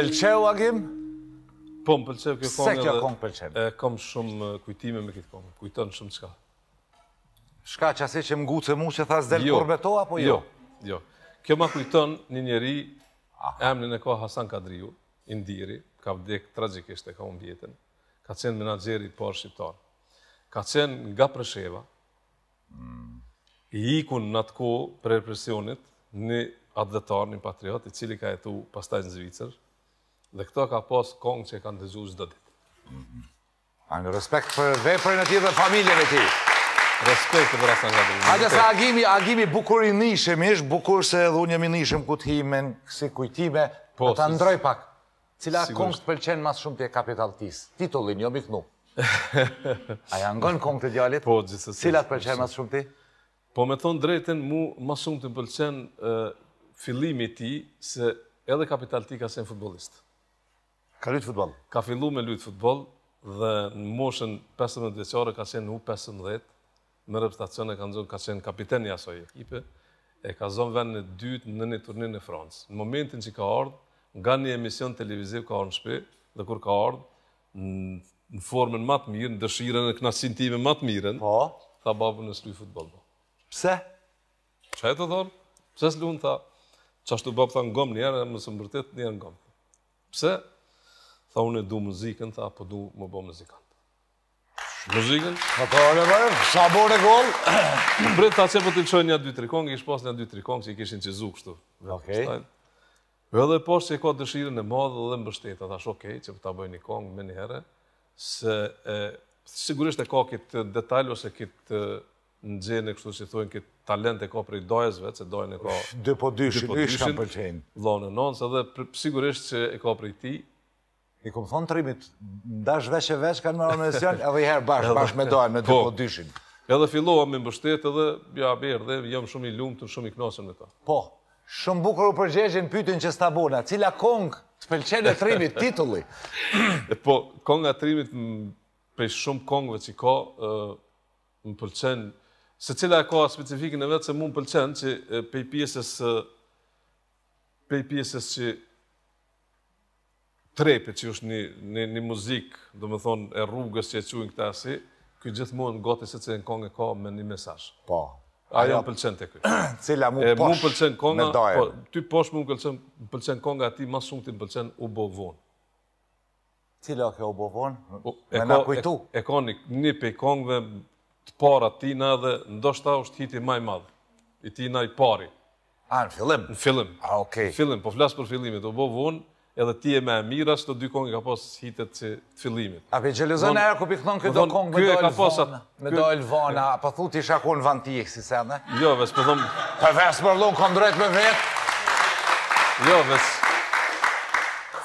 pëlqeu Agim? Po, më pëlqeu kjo kongë. Se kjo kongë pëlqeu? E kom shumë kujtime me këtë kongë, kujton shumë qka. Shka që ase që më gucë të mu që thasë delë jo, kurbeto, apo jo? Jo, jo. Kjo më kujton një njeri, ah. emnin e ko Hasan Kadriu, indiri, ka vdek tragikisht e ka unë vjetën, ka qenë menageri i parë shqiptarë, ka qenë nga Prësheva, mm. i ikun në atë ko për represionit, një adhëtar, një patriot, i cili ka jetu pastaj në Zvicër, Dhe këto ka posë kongë që e kanë vizu zdo dit. Mm-hmm. A në respekt për veprën e ti dhe familjen e ti. Respekt për asë në dhe. A të sa agimi, agimi bukur i nishëm ish, bukur se edhe unë jemi nishëm ku t'himen, kësi kujtime, për po, të ndroj pak. Cila kongë të pëlqenë mas shumë të e kapital tisë, titullin, jo mi kënu. A janë ngonë kongë të djalit? Po, gjithësë. Cila të pëlqenë mas shumë ti? Po, me thonë drejten, mu mas shumë të pëlqenë fillimi ti, se edhe kapital ti ka sen futbolistë. Ka lutë futbol? Ka fillu me lutë futbol dhe në moshën 15 vjeqare ka qenë u 15, me repstacione ka nëzën, ka qenë kapiteni asoj ekipe, e ka zonë venë në dytë në një turnin në Francë. Në momentin që ka ardhë, nga një emision televiziv ka ardhë në shpe, dhe kur ka ardhë, në formën matë mirë, në dëshiren e knasin time matë mirën, po. tha babu në sluj futbol. Pse? Qa e të thonë? Pse s'lu në tha? Qashtu babu tha në gomë njerë, e më së mërtet njerë në gomë. Pse? Tha unë e du muzikën, tha, po du më bo muzikant. Muzikën, ka të po, arre bërë, sabore gol. Mbret, ta që po të qojnë një 2-3 kongë, ishë pas një 2-3 kongë që i kishin që zukë shtu. Okej. edhe dhe pas që i ka dëshirën e madhe dhe më bështetë, ta shë ok, që po ta bëjnë një kongë, me një herë, se sigurisht e ka këtë detaj ose këtë në gjenë e kështu që i thujnë, këtë talent e ka për i dojësve, që dojnë e ka... Dëpo dyshin, po ishë kam përqenë. Lone nënë, se dhe sigurisht e ka për ti, I kom thonë trimit, ndash veç e veç, kanë marrë në mision, edhe i herë bashk, bashk me doan, me po, po dyshin. Edhe filloha me mbështet edhe, ja, berë, dhe jam shumë i lumë të shumë i knasën me ta. Po, shumë bukur u përgjegjin pytin që sta bona, cila kong të pëlqen e trimit, titulli? po, kong a trimit, pe shumë kongve që ka, më pëlqen, se cila e ka specifikin e vetë, se mu më pëlqen, që pe i pjesës, pe pjesës që trepe që është një, muzikë, do më thonë, e rrugës që e quinë këta si, këj gjithmonë në gotë i se që në kongë e ka me një mesaj. Po. Ajo më pëlqen të këj. Cila mu e, posh pëlqen konga, me Po, ty posh mu më pëlqen, pëlqen konga ati, ma shumë ti më pëlqen u bo vonë. Cila ke u bo vonë? Me na kujtu? E, ka një, një pej kongëve të para tina dhe ndoshta është hiti maj madhë. I tina i pari. A, në fillim? Në fillim. A, okej. Okay. Në fillim, po flasë për fillimit. U bo vonë, edhe ti e me e mira, së të dy kongë ka pas hitet si të fillimit. A për gjelizën e erë, ku pikëthon këtë kongë me dojlë vana, me dojlë vana, a për po thut isha ku në si se në? Jo, vesë, për thonë... Për vesë për kom drejt me vetë. Jo, vesë,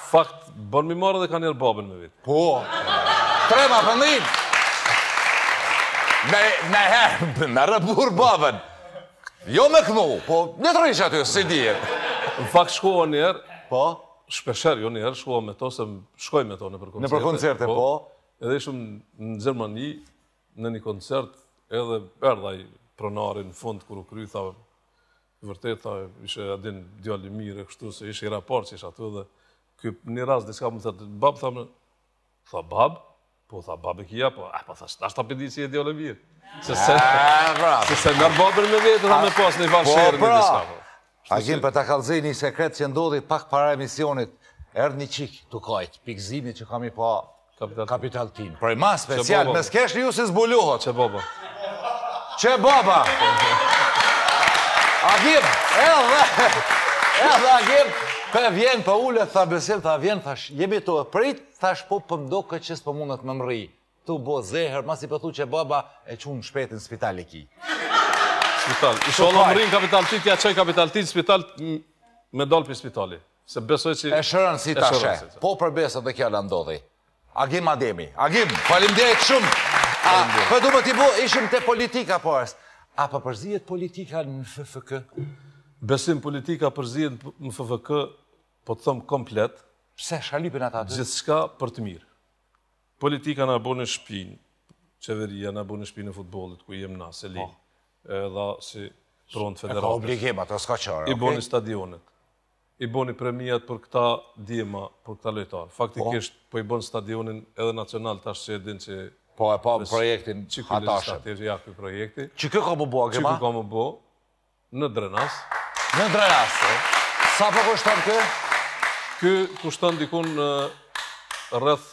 fakt, bërë mi marë dhe ka njerë babën me vetë. Po, trema për njënë. Me, me herë, me rëpur babën. Jo me këmu, po, një të rishë aty, si dirë. Në fakt, shkohë njerë. Po? shpesher, jo njerë, shkoha me to, se shkoj me to në për koncerte. Në për koncerte, po, po. Edhe ishëm në Gjermani, në një koncert, edhe erdhaj pronari në fund, kër u kry, tha, vërtet, tha, ishe adin djali mire, kështu, se ishe i raport që ishe atë dhe, këpë një ras, dhe më thëtë, babë, tha, tha, babë, po, tha, babë e kia, po, eh, po, tha, shtash të apedi që i e djali mire. Se se, ah, se se babër me vetë, tha, me pas, në i vanë shërë, Agim për të kalëzi një sekret që ndodhi pak para emisionit, erdhë një qikë të kajtë, pikëzimit që kam i pa kapital tim. Për i ma special, me s'kesh një si zbuluhot. Që baba. Që baba. Agim, edhe, a Agim, për vjen, për ullë, thë abesim, thë vjen, thë jemi të prit, thë po për po mdo këtë që s'pë mundet më mëri. Tu bo zeher, ma si përthu po që baba e qunë shpetin spitali ki. Spital. I sholla më rrinë kapital ti, ti aqoj kapital ti, spital me dalë për spitali. Se besoj që... E shërën si ta shë. Po për besët dhe kjallë ndodhi. Agim Ademi. Agim, falim dhe e të shumë. Për du më t'i bu, ishim të politika, po arës. A për po përzijet politika në FFK? Besim politika përzijet në FFK, po të thëmë komplet. Pse, shalipin ata atë? Gjithë shka për të mirë. Politika në abonë në shpinë, qeveria në abonë në shpinë në futbolit, ku jem na, se linë. Po edhe si pronë federatës. E ka obligimat, e s'ka qarë, I boni stadionet. I boni premijat për këta djema, për këta lojtarë. Faktikisht, po, po i boni stadionin edhe nacional, tash që e din që... Po e po projektin hatashëm. Ja, këj projekti. Që kë ka më bo, Gema? Që kë ka më bo, në drenas. Në drenas, e? Sa po kështon kë? Kë kështon dikun rrëth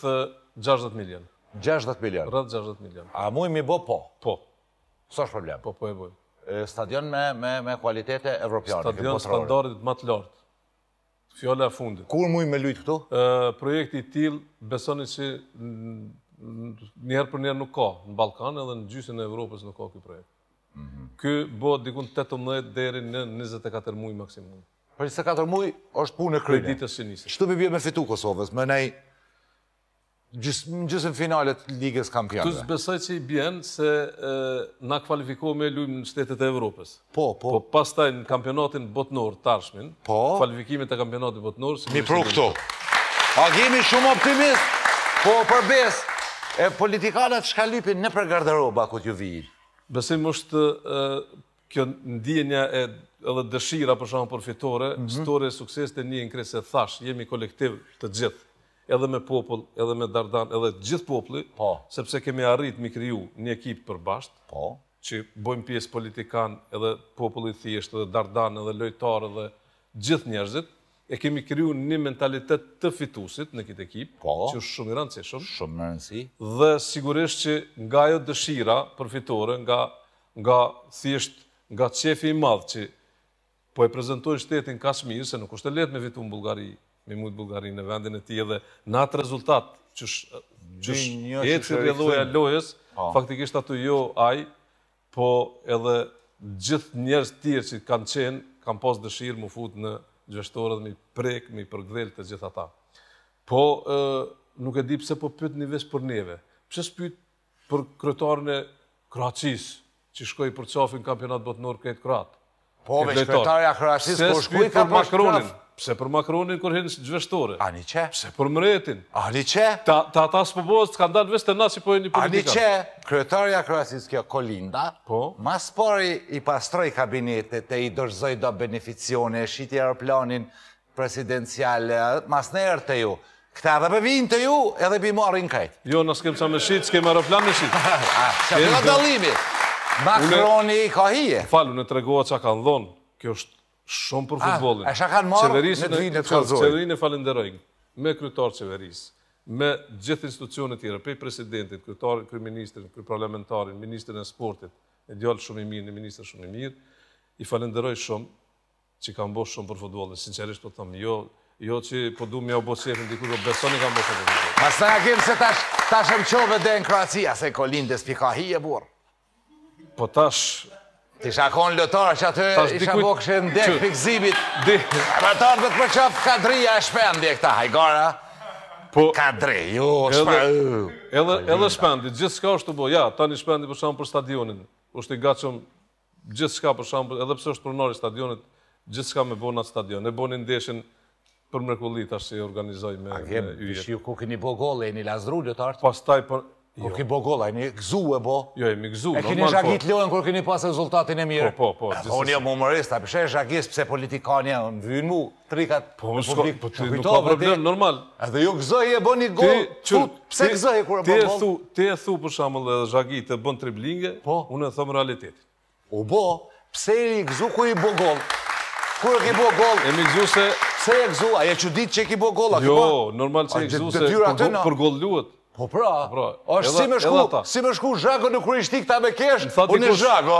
60 milion. 60 milion? Rrëth 60 milion. A mu i mi bo Po. Po. Sa është problem? Po, po e bëjmë. Stadion me, me, me kualitete evropiane. Stadion standardit më të lartë. Fjole a fundit. Kur mujë me lujtë këtu? projekti t'il besoni që njerë për njerë nuk ka. Në Balkanë edhe në gjysën e Evropës nuk ka këtë projekt. Mm Ky bëhet dikun 18 deri në 24 mujë maksimum. Për 24 mujë është punë e kryne. Kredite ditës që nisë. Që të me fitu Kosovës? Me nej në gjysë në finalet Ligës kampionëve. Këtu zbesaj që i bjenë se na kvalifikohme me lujmë në shtetet e Evropës. Po, po. Po pas taj në kampionatin botënor tashmin, po. kvalifikime të kampionatin botënor... Mi pru këto. A kemi shumë optimist, po përbes, e politikanat shkallipin në për garderoba këtë ju vijin. Besim është kjo ndjenja e edhe dëshira për shumë përfitore, mhm. store e sukses të një në kresë e thash, jemi kolektiv të gjithë edhe me popull, edhe me dardan, edhe gjithë populli, po. sepse kemi arrit mi kriju një ekip për po. që bojmë pjesë politikan, edhe popullit thjesht, edhe dardan, edhe lojtar, edhe gjithë njerëzit, e kemi kriju një mentalitet të fitusit në këtë ekip, po. që është shumë i rëndësishëm. Shumë në rëndësi. Dhe sigurisht që nga jo dëshira përfitore, nga, nga thjesht, nga qefi i madhë që po e prezentojnë shtetin Kashmir, se nuk është e letë me vitu në Mimut Bulgarin në vendin e ti edhe në atë rezultat që është e që rjedhoj e lojës, po. faktikisht ato jo aj, po edhe gjithë njerës tjerë që kanë qenë, kanë pos dëshirë më fut në gjështore dhe mi prek, mi përgdhel të gjitha ta. Po nuk e di pëse po pëtë një vesë për neve. Pëse pëtë për kryetarën e Kroacis, që shkoj për qafin kampionat botë nërë këtë Kroat? Po, veç kryetarëja Kroacis, po shkuj për Makronin. Pse për Makronin kërë hinë gjveshtore? Ani që? Pse për mretin? Ani që? Ta ta së përbohës të kanë danë vështë të nasi pojë një politika. Ani që? Kryetarja kërësis kjo Kolinda, po. mas pori i pastroj kabinetet e i dërzoj do beneficione, e shiti aeroplanin presidencial mas në erë të ju. Këta dhe përvinë të ju, edhe për i marrin kajtë. Jo, nësë kemë sa me shiti, s'kemë aeroplan me shiti. Shë përdo dalimi. Makroni i kohije. Falu, në tregoa që kanë dhonë, kjo është shumë për ah, futbolin. A, e shakan marë në e Qeverin e falenderojnë, me kryetarë qeverisë, me gjithë institucionet tjera, pej presidentit, kryetarën, kryeministrin, kryeparlamentarin, parlamentarin, ministrin e sportit, e djallë shumë i mirë, në ministrë shumë i mirë, i falenderoj shumë që kam bosh shumë për futbolin. Sincerisht, po të thamë, jo, jo që po du me o bosh qefën, dikur, po besoni kam bosh shumë për futbolin. Mas në akim se tashëm qove dhe në Kroacia, se kolindes pika hi e burë. Po tash, Ti shakon lëtarë që atë isha bokshë në dekë për këzibit. Më tarë dhe të përqafë kadrija e shpendje këta, hajgara. Kadri, jo, shpendje. Edhe shpendje, gjithë s'ka është të bo. Ja, ta një shpendje për shumë për stadionin. është i gacëm gjithë s'ka për shumë Edhe pësë është prunari stadionit, gjithë s'ka me bojë në stadion. Ne bojë në ndeshin për mërkullit ashtë që i me me... A kemë, ishë ju ku këni bojë gollë, e një lazru, Jo. Kur ki bo gola, e një gëzu e bo. Jo, e një gëzu, normal, po. E kini zhagit lojën kur kini pas rezultatin e mirë. Po, po, po. Unë jam humorist, a pëshe zhagis pëse politikanja në vyjnë mu, trikat po, në publik. Po, nuk ka problem, normal. normal. dhe ju gëzoj e bo një gol, ti, që, fut, e kur e bo gol? Ti e thu, për shamëll, dhe zhagit e bën triblinge, po? unë e thëmë realitetin. U bo, pëse i gëzu ku i bo gol? Kur e ki bo gol? E mi gëzu se... Pse e gëzu? A e që ditë që e ki bo gol? Jo, normal që e gëzu se... Për gol luët. Po pra, po pra, është si me shku, si zhako në kërë i ta me kesh, unë në zhako,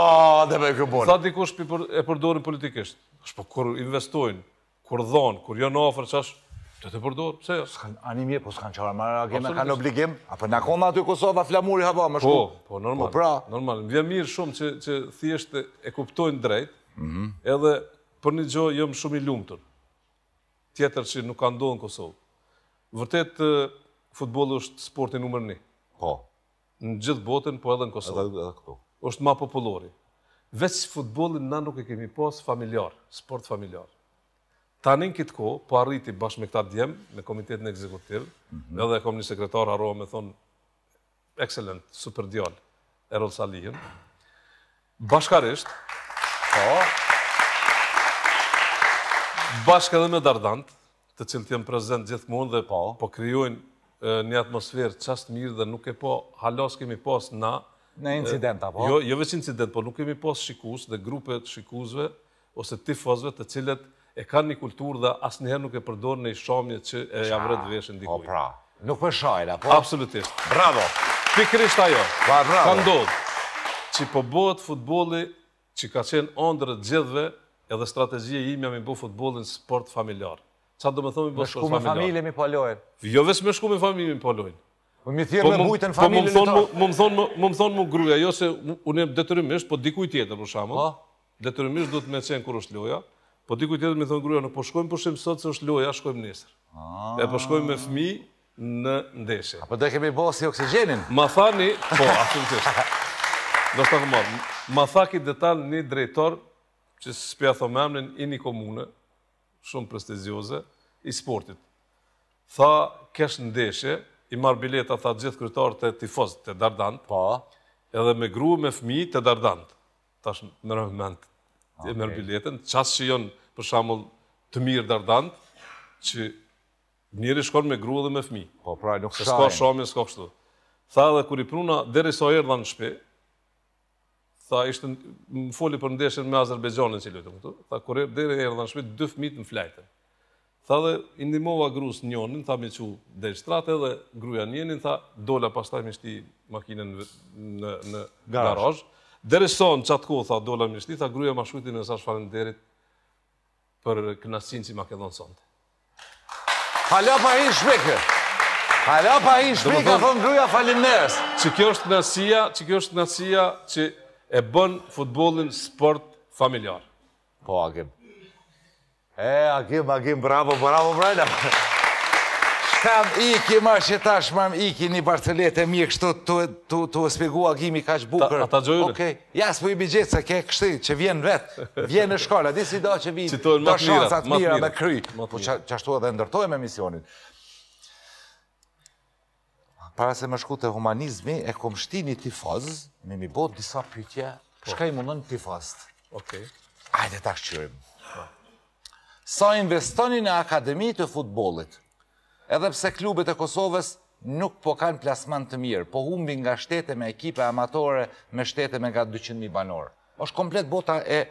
dhe me kjo bërë. Tha dikush e përdorin politikisht, është po kërë investojnë, kërë dhonë, kërë janë në ofërë, që është, të të përdori, pëse jo? Ska në animje, po s'kanë qarë, marë agime, kanë obligim, a për në konda aty Kosova, flamuri, hava, më shku. Po, po, normal, po pra. normal, më vje mirë shumë që thjesht e kuptojnë drejt, mhm. edhe për një gjohë jëmë shumë i nuk Kosovë. Vërtet, futbolu është sporti numër një. Po. Në gjithë botën, po edhe në Kosovë. Edhe, edhe këto. është ma populori. Vec futbolin na nuk e kemi pas familjar, sport familjar. Tanin këtë ko, po arriti bashkë me këta djem, me komitetin ekzekutiv, mhm. edhe e kom një sekretar harohë me thonë, excellent, super djallë, Erol Salihën. Bashkarisht, po, bashkë edhe me Dardant, të cilë të jenë prezent gjithë mund dhe po, po kryojnë një atmosferë qasë mirë dhe nuk e po halos kemi pos na... Në incident, apo? Jo, jo veç incident, po nuk kemi pos shikus dhe grupet shikusve ose tifozve të cilet e kanë një kulturë dhe asë njëherë nuk e përdojnë një shomje që e javrët dhe veshën dikuj. Po pra, nuk përshajnë, apo? Absolutisht. Bravo! Pikrisht ajo. Pa, bravo. Ka ndodhë që po bëhet futboli që ka qenë ondërë gjithve edhe strategie i imja me bu futbolin sport familjarë. Sa do më thonë jo, Me shku me familje mi palojnë. Jo vetëm me shku me familje mi palojnë. Po mi thirr po me bujtën po familjen. Po më thon, më më thonë më më thon më gruaja, jo se unë detyrimisht, po dikujt tjetër për shembull. Po. Detyrimisht duhet më çën kur është loja. Po dikujt tjetër më thonë gruaja, ne po shkojmë për shemb sot se është loja, shkojmë nesër. Ah. E po shkojmë me fëmijë në ndeshje. Apo do kemi bosi si oksigjenin? Ma thani, po, aty më Do të thonë, ma tha ki detal një drejtor që s'pja thomë emrin i një komune, shumë prestezioze, i sportit. Tha, kesh në deshe, i marë bileta, tha, gjithë kryetarë të tifozë të dardant, po. edhe me gru me fmi të dardant. Ta shë mërë më mend, e mërë biletën, qasë që jonë, për shamull, të mirë dardant, që njëri shkon me gru dhe me fmi. Po, praj, nuk shajnë. Shko shomin, shko kështu. Tha dhe kur i pruna, deri sa erë dhe në shpe, tha ishte më foli për ndeshën me Azerbejgjonin që i lutëm këtu, tha kur i erë dhe në shpe, dy fmit në flajtën. Tha dhe indimova grus njonin, tha mi që dhe shtrat edhe gruja njenin, tha dola pas taj mi shti makinen në garaj. Dere son që atë kohë, tha dola mi shti, tha gruja ma shkujti në nësash falen derit për kënasin që i Makedon sonte. Halja pa i shpikë! Halja pa i shpikë, thonë gruja falen nërës! Që kjo është kënasia, që kjo është kënasia që e bën futbolin sport familjar. Po, a E, Agim, Agim, bravo, bravo, Brajna. Shkam, iki, ma që tash, mam, iki një barcelet e mirë, kështu të spegu Agimi ka që bukër. A ta gjojnë? Oke, jasë po i bëgjetë, se ke kështi, që vjenë vetë, vjenë në shkolla, disi do që vi, do shansat mira me kry, po ashtu edhe ndërtoj me misionin. Para se më shku të humanizmi, e kom shti një tifaz, me mi botë disa pytje, po. shka i mundon tifazt. Okej. Ajde, ta shqyrim sa investoni në akademi të futbolit. Edhe pse klubet e Kosovës nuk po kanë plasman të mirë, po humbi nga shtete me ekipe amatore, me shtete me nga 200.000 banorë. Oshë komplet bota e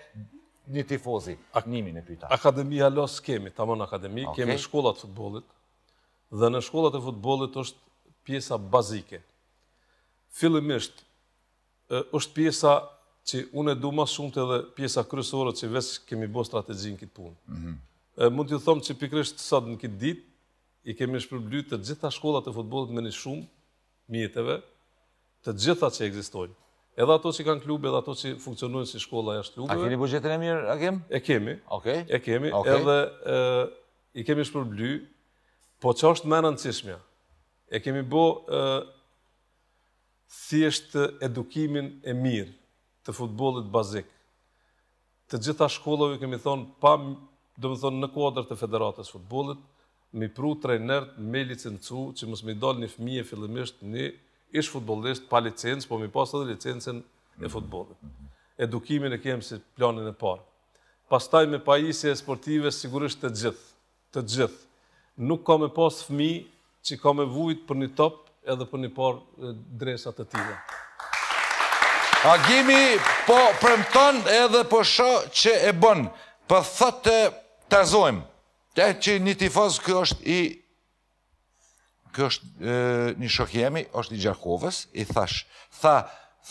një tifozi, atënimin e pyta. Akademi halos kemi, të amon akademi, kemi shkollat futbolit, dhe në shkollat e futbolit është pjesa bazike. Filimisht, është pjesa që unë e du ma shumë të edhe pjesa kryesore që vesh kemi bo strategjin këtë punë. Mm të Mund t'ju thom që pikrisht sot në këtë ditë, i kemi shpërblu të gjitha shkollat e futbolit me një shumë mjetëve, të gjitha që egzistojnë. Edhe ato që kanë klube, edhe ato që funksionojnë si shkolla jashtë klubeve. A keni bugjetin e mirë, a kemi? E kemi. Okej. E kemi. Edhe i kemi shpërblu, po që është më rëndësishmja? E kemi bo e, edukimin e mirë, të futbolit bazik. Të gjitha shkollave kemi thonë, pa, do më thonë, në kuadrë të federatës futbolit, mi pru trenert me licencu, që mësë mi dalë një e fillimisht një ish futbolist pa licencë, po mi pas edhe licencën e futbolit. Edukimin e kemë si planin e parë. Pastaj me pajisje e sportive, sigurisht të gjithë, të gjithë. Nuk ka me pasë fmi, që ka me vujit për një top edhe për një parë dresat të tira. Agimi po premton edhe po sho që e bën. po thot të tazojmë. E që një tifoz kjo është i... Kjo është një shokjemi, është i Gjarkovës, i thash. Tha,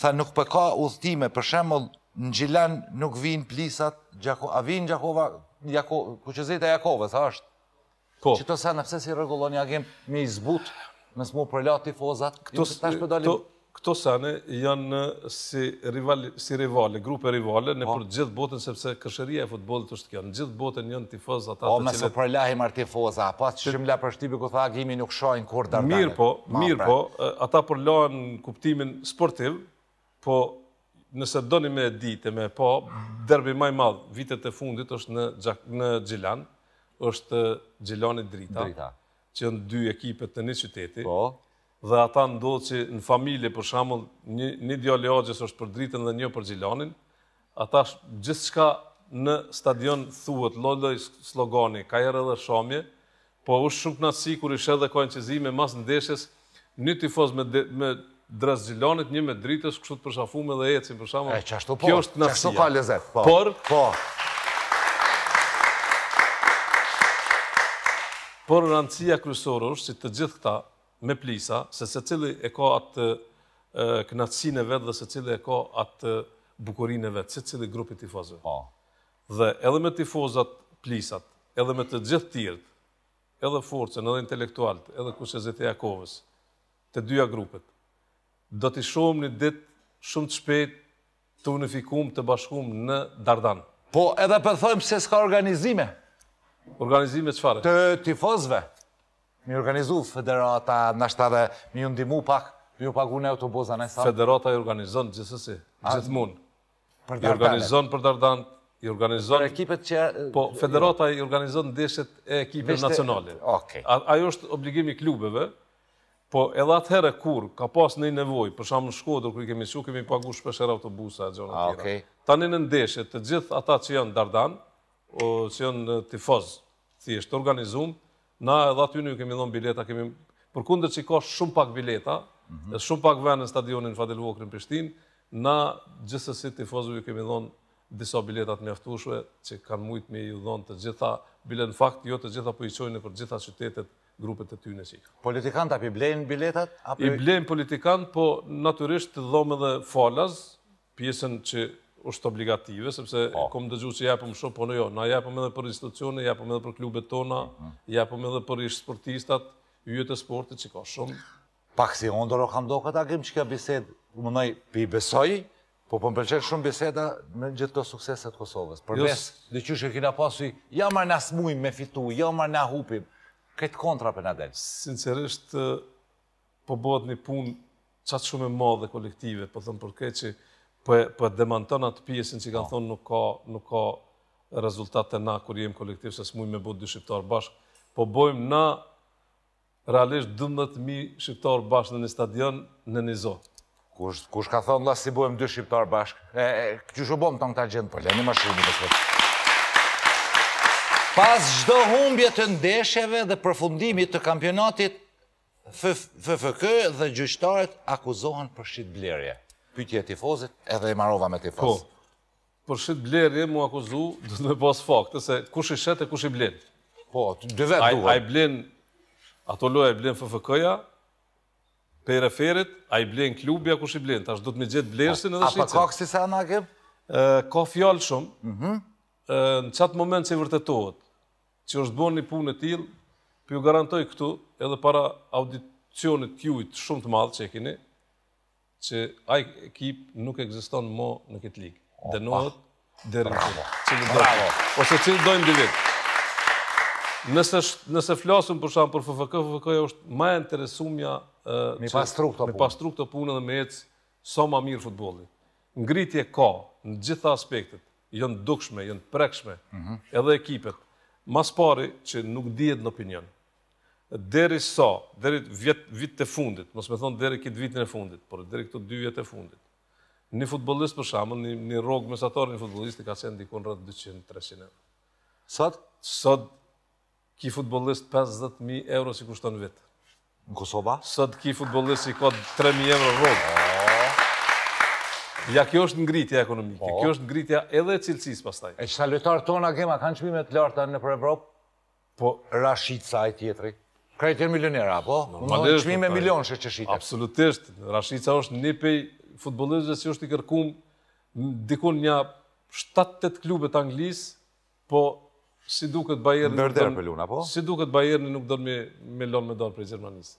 tha nuk përka po ullëtime, për shemë në Gjilan nuk vinë plisat, a vinë Gjarkova, ku që zita Jakovës, a është? Po. Që të sa në pëse si regulloni agim me i zbutë, Nësë mu prelat tifozat, këtu të tash përdalim... Po këto sene janë si rivale, si rivale grupe rivale në po. për gjithë botën, sepse këshëria e futbolit është kjo. Në gjithë botën janë tifoz ata po, të cilët... O, me së përlahim artifoza, po atë shumë la për shtipi ku tha, gimi nuk shojnë kur dardane. Mirë po, mirë pra. po, ata përlahen kuptimin sportiv, po nëse doni me ditë, me po, derbi maj madhë vitet e fundit është në, në Gjilan, është Gjilani Drita, Drita. që janë dy ekipet në një qyteti, po, dhe ata ndodhë që në familje, për shamë, një djali agjes është për dritën dhe një për gjilanin, ata gjithë shka në stadion thuët, lolloj slogani, ka jere dhe shamje, po është shumë këna si kur ishe dhe kojnë që me mas në deshes, një tifoz me, me dhe gjilanit, një me dritës, kështu të përshafume dhe eci, për shamë, po, kjo është në si. Por, por, por, por, por, po. por, por, por, por, por, me plisa, se se cili e ka atë knatësin e vetë dhe se cili e ka atë bukurin e vetë, se cili grupi tifozve. Po. Dhe edhe me tifozat plisat, edhe me të gjithë tjertë, edhe forcen, edhe intelektualt, edhe kushe zetë Jakovës, të dyja grupet, do t'i shumë një ditë shumë të shpetë të unifikum, të bashkum në Dardan. Po, edhe përthojmë se s'ka organizime. Organizime qëfare? Të tifozve mi organizu federata, nështë edhe mi undimu pak, mi u pagu në autobuzën e sa. Federata i organizonë gjithësësi, gjithë mund. Për dardanet. I organizonë për dardanet. I organizonë... Për ekipet që... Po, federata i organizonë në deshet e ekipet nacionalit. Oke. Ajo është obligimi klubeve, po edhe atë kur ka pas në nevoj, për shamë në shkodër, kërë i kemi shku, kemi pagu shpesher autobusa, ta një në ndeshet të gjithë ata që janë dardan, që janë tifoz, thjeshtë organizumë, Na, edhe aty një kemi dhënë bileta, për përkundër që i ka shumë pak bileta, mhm. e shumë pak venë në stadionin Fadel Vokër në Prishtin, na gjithsesi tifozëve i kemi dhënë disa biletat me mjaftueshme që kanë mujtë me i ndonë të gjitha bilet, në fakt, jo të gjitha për po i qojnë për gjitha qytetet, grupet e ty në qikë. Politikantë, ap i blejnë biletat? I blejnë politikantë, po naturisht të dhomë edhe falaz, pjesën që, është obligative, sepse po. kom dëgju që japëm shumë, po në jo, na japëm edhe për institucione, japëm edhe për klubet tona, mm japëm edhe për ishtë sportistat, yjet e sportit që ka shumë. Pak si ondër o kam do këtë agim që kja bised, më nëj, i besoj, po po më shumë biseda në gjithë të sukseset Kosovës. Për mes, dhe që që kina pasu, ja jo marë në smujmë me fitu, ja jo marë në hupim, këtë kontra për në delë. Sincerisht, eh, po bëhet një punë qatë shumë e madhe kolektive, po thëmë për për, po për po demantën atë pjesin që kanë po. thonë nuk ka, nuk ka rezultate na kur jemi kolektiv, se s'mujmë me bu dy shqiptarë bashkë, po bojmë na realisht 12.000 shqiptarë bashkë në një stadion në një zonë. Kush, kush ka thonë la si bojmë dy shqiptarë bashkë? E, e, këtë që bojmë të po këta gjendë, për lëni ma shumë, Pas gjdo humbje të ndesheve dhe përfundimit të kampionatit, FFK dhe gjyqtarët akuzohen për shqit blerje pytje e tifozit edhe e marova me tifoz. Po, për shqit bleri mu akuzu dhe në pas faktë, se kush i shet e kush i blen. Po, dhe vetë duhet. A i blen, ato loja i blen FFK-ja, pe i referit, a i blen klubja kush i blen, ta është du të me gjithë blersin edhe shqitë. A pa ka kësi se anakim? Ka fjallë shumë, mhm. në qatë moment që i vërtetohet, që është bërë një punë e tilë, për po ju garantoj këtu, edhe para audicionit kjujt shumë të madhë që e kini, që ai ekip nuk ekziston mo në këtë ligë. Dënohet deri dhe rinë Bravo! Ose që në dojmë dy vit. Nëse flasëm për shumë për FFK, FFK është ma e interesumja me pas truk të punë dhe me ecë sa ma mirë futbolli. Ngritje ka në gjitha aspektet, jënë dukshme, jënë prekshme, mhm. edhe ekipet, mas pari që nuk dhjetë në opinionë deri sa, deri vitë të fundit, mos me thonë deri këtë vitën e fundit, por deri këto dy vjetë e fundit. Një futbolist për shamë, një rogë mesatorë, një futbolist i ka qenë dikon rrëtë 200-300 euro. Sot, sot, ki futbolist 50.000 euro si kushton vitë. Në Kosova? Sot, ki futbolist i ka 3.000 euro rogë. Oh. Ja, kjo është ngritja ekonomikë, po. kjo është ngritja edhe cilësisë pas taj. E që sa lëtarë tona kema, kanë qëmime të lartë në për Evropë? Po, Rashica e tjetëri. Krejt e milionera, po? Në me milion shë që shite. Absolutisht, Rashica është një pej futbolizhe si është i kërkum dikun një 7-8 klubet anglis, po si duket Bajerni... Verder për luna, po? Si duket Bajerni nuk do në me lonë me dorë për i Gjermanis.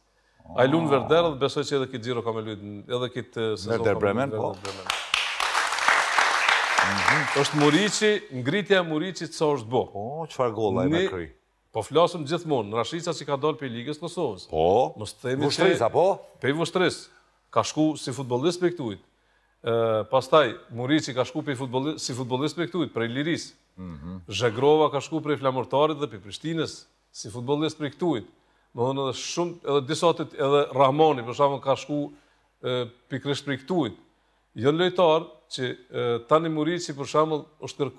A i lunë Verder dhe besoj që edhe kitë Gjiro ka me lujtë, edhe kitë sezon ka me Verder Bremen, po? Mhm. është Murici, ngritja Murici të sa është bo. O, po, qëfar gollaj me kry? Po flasëm gjithmonë, në rashica që ka dalë për ligës në Sovës. Po, vështris, apo? Për vështris, ka shku si futbolist për këtujt. Pastaj, Murici ka shku si futbolist për këtujt, prej Liris. Mhm. Zhegrova ka shku prej Flamurtarit dhe për Prishtines, si futbolist për këtujt. Më dhënë edhe shumë, edhe disatit, edhe Rahmani, për shumë ka shku për kresht për këtujt. Jënë lojtar që tani Murici, për shumë, është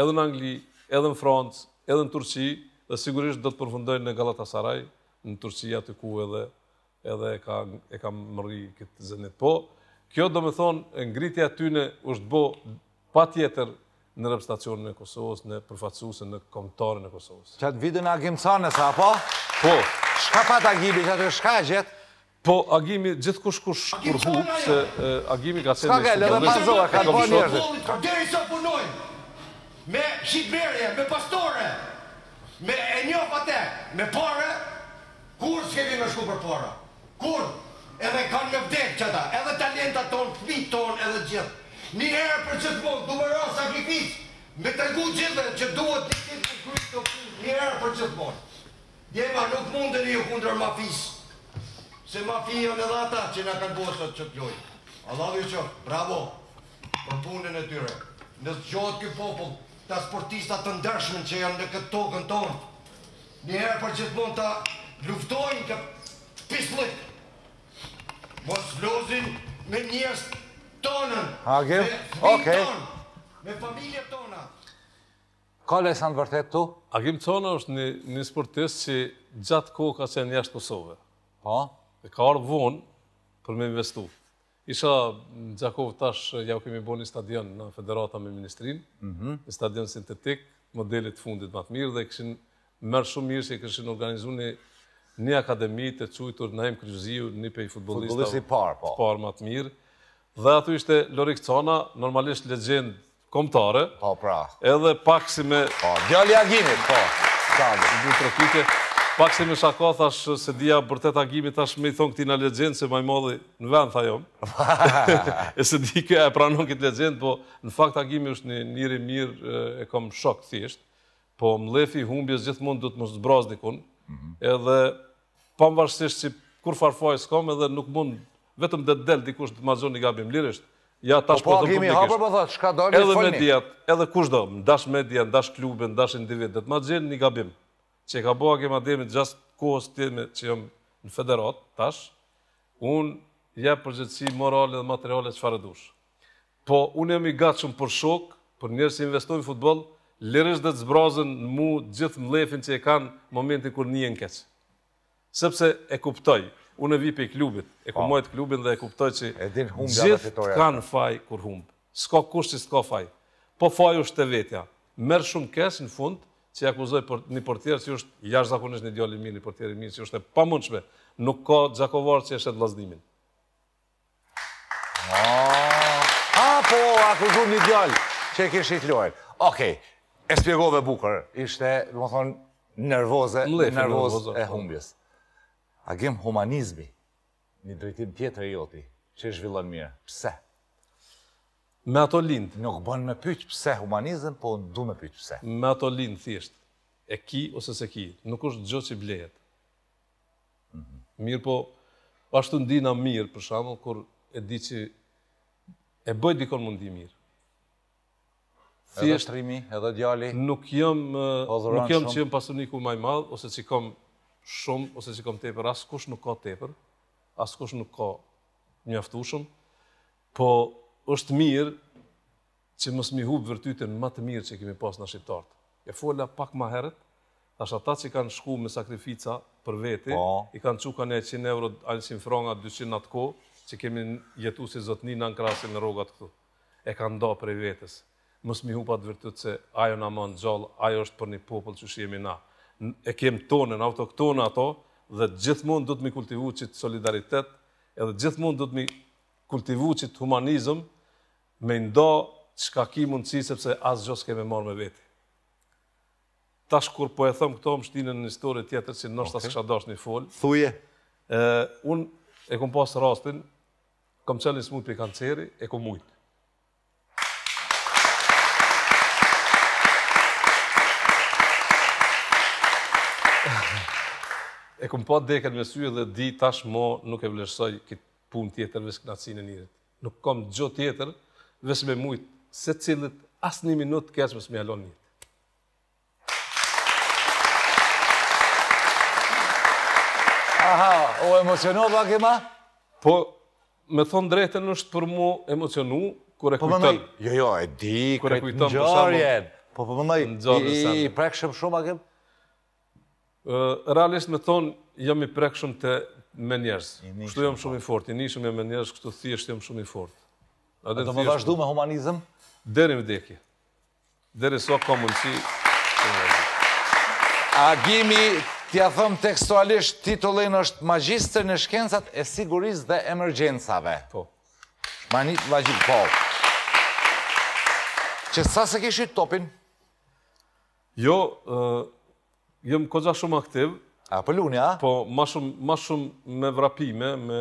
edhe në Angli, edhe në Francë, edhe në Turqi, dhe sigurisht do të përfundojnë në Galatasaraj, në Turqia të ku edhe edhe e ka mëri këtë zënit. Po, kjo do me thonë, ngritja ty në është bo pa tjetër në rëpstacionë e Kosovës, në përfatsusë në komtarën e Kosovës. Qatë vidë në agimë të sa, po? Po. Shka pat agimi, qatë e shka gjithë? Po, agimi, gjithë kush kush kur se agimi ka se në shumë në shumë në shumë në shumë Me e një fatë, me pare, kur që me shku për pare? Kur? Edhe kanë në vdek qëta, edhe talenta tonë, të tonë edhe gjithë. Një herë për qëtë mund, du më rrasë sakrifis, me të rgu gjithë dhe që duhet të të të kryshë të kryshë, një herë për qëtë mund. Djema, nuk mund të një kundër mafis, se mafia me dhe ata që nga kanë duhet që qëtë Allah dhe bravo, për punën e tyre, nësë gjotë kjo popullë, të sportista të ndërshmen që janë në këtë tokën tonë. Njëherë herë për gjithë mund të luftojnë këtë pislit. Mos vlozin me njës tonën, me me familje tona. Ka le sa në vërtet tu? Agim Cona është një sportist që gjatë kohë ka qenë jashtë Kosovë. Ha? Po. E ka orë vonë për me investu. Isha Gjakov tash, jau kemi bo një stadion në Federata me Ministrin, mhm. një stadion sintetik, modelit fundit më të mirë, dhe këshin mërë shumë mirë që i këshin organizu një një akademi të qujtur në hemë kryziu një pej futbolista. Futbolisti par, po. Të parë më të mirë. Dhe aty ishte Lorik Cana, normalisht legend komptare. Po, pra. Edhe pak si me... Po, Gjali Agimit, po. Kallë. Po. Një trokike. Pak se më shako, thash, se dhja për të takimi, thash me i thonë këti në legendë, se majmë në vend, tha jom. E se di këja e pranon këtë legendë, po në fakt Agimi është një njëri mirë, e kam shokë thjeshtë, po më lefi humbje zhjithë mund dhëtë më zbraz një mhm. edhe pa më vazhështë që kur farfaj s'kam edhe nuk mund, vetëm dhe del dikush të mazon një gabim lirisht, Ja, tash po, po, po të më publikisht, po, edhe me djetë, edhe kushtë do, më dash me dash dash individet, më dhjenë një gabim, që ka bëha kema dhemi gjast kohës tjeme që jëmë në federat, tash, unë je përgjëtësi morale dhe materiale që fare dush. Po, unë jam i shumë për shok, për njerë që investojnë futbol, lirësht dhe të zbrazën në mu gjithë më lefin që e kanë momentin kër një në keqë. Sepse e kuptoj, unë e vipi i klubit, e ku po. mojtë klubin dhe e kuptoj që gjithë të kanë faj kër humbë. Ska kush që s'ka faj. Po faj është të vetja. Merë shumë keqë në fundë, që akuzoj për një portjerë që është jashtë zakonisht një i minë, një portjerë i mi, që është e pa nuk ka gjakovarë ah, që e shetë lasdimin. A, po, akuzur një djoli që e kështë i të lojnë. Okej, e spjegove bukër, ishte, du më thonë, nervoze, nervoze e humbjes. A gjemë humanizmi, një drejtim tjetër i oti, që e shvillan mirë, pse? Me ato lind. Nuk bën me pyq pse humanizëm, po du me pyq pse. Me ato lind thjesht. E ki ose se ki, nuk është gjë që blehet. Mhm. Mirë po, ashtu ndina mirë për shembull kur e di që e bëj dikon mundi mirë. edhe rrimi, edhe djali. Nuk jam po nuk jam që jam pasuniku më i madh ose që kam shumë ose që kam tepër, askush nuk ka tepër, askush nuk ka mjaftueshëm. Po është mirë që mësë mi hubë vërtytën më të mirë që kemi pas në shqiptartë. E fola pak më herët, të ata që kanë shku me sakrifica për veti, po. i kanë quka një 100 euro, anë franga, 200 në të ko, që kemi jetu si zotni në në në rogat këtu. E kanë nda për e vetës. Mësë mi hubë atë vërtyt se ajo në amon gjallë, ajo është për një popull që shqemi na. E kem tonën, autoktonë ato, dhe gjithë mund mi kultivu çit solidaritet, edhe gjithë mund mi kultivu çit humanizëm, me ndo që ka ki mundësi sepse asë gjësë keme marë me veti. Tash kur po e thëmë këto më shtinë në një histori tjetër që në nështë asë kësha dash një folë. Thuje. Unë e kom pasë rastin, kom qëllë një smut për kanceri, e kom mujtë. E këmë pa deket me syë dhe di tash mo nuk e vlerësoj këtë pun tjetër vështë kënatësin e njëret. Nuk kom gjo tjetër vesh me mujt, se cilët asë një minut kërës mësë me halon Aha, o emocionu, dhe aki ma? Po, me thonë drejtën është për mu emocionu, kër e po, kujtën. Jo, jo, e di, kër e kujton, për shaman. Po, po, po, po, po, i prekshëm shumë, aki? Realisht me thonë, jam i prekshëm të me njerës. Kështu jam shumë i fort, i nishëm jam me njerës, kështu thjesht jam shumë i fort. A do më vazhdu me humanizëm? Deri në vdekje. Deri sot ka mundësi. gimi, t'ja thëm tekstualisht, titullin është Magister në Shkencat e Siguris dhe Emergjensave. Po. Manit Vajgjit, po. Që sa se kishë i topin? Jo, jëm koqa shumë aktiv. A, pëllunja? Po, ma shumë me vrapime, me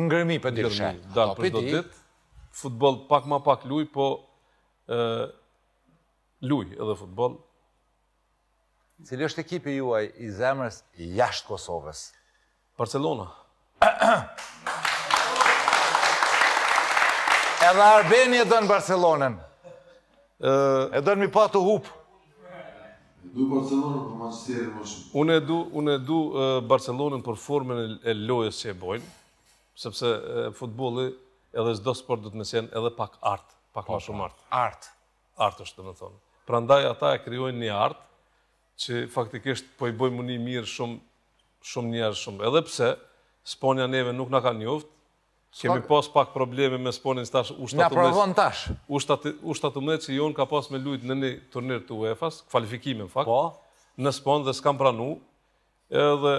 ngërmi për dyrë shë. Da, për do ditë, futbol pak ma pak luj, po luj edhe futbol. Cili është ekipi juaj i zemrës jashtë Kosovës? Barcelona. edhe Arbeni e dënë Barcelonën. E dënë mi pa të hupë. Du Barcelona për Manchester United. Unë e du, unë e du Barcelonën për formën e, e lojës që e bojnë sepse futbolli edhe çdo sport do të më sjen edhe pak art, pak më po, shumë po. art. Art. Art është domethënë. Prandaj ata e krijojnë një art që faktikisht po i bëjmë një mirë shumë shumë njerëz shumë. Edhe pse Sponja neve nuk na ka njoft, kemi pas pak probleme me Sponin tash u 17. Na provon tash. U 17 u që jon ka pas me lut në një turnir të UEFA-s, në fakt. Po. Në Spon dhe s'kan pranu. Edhe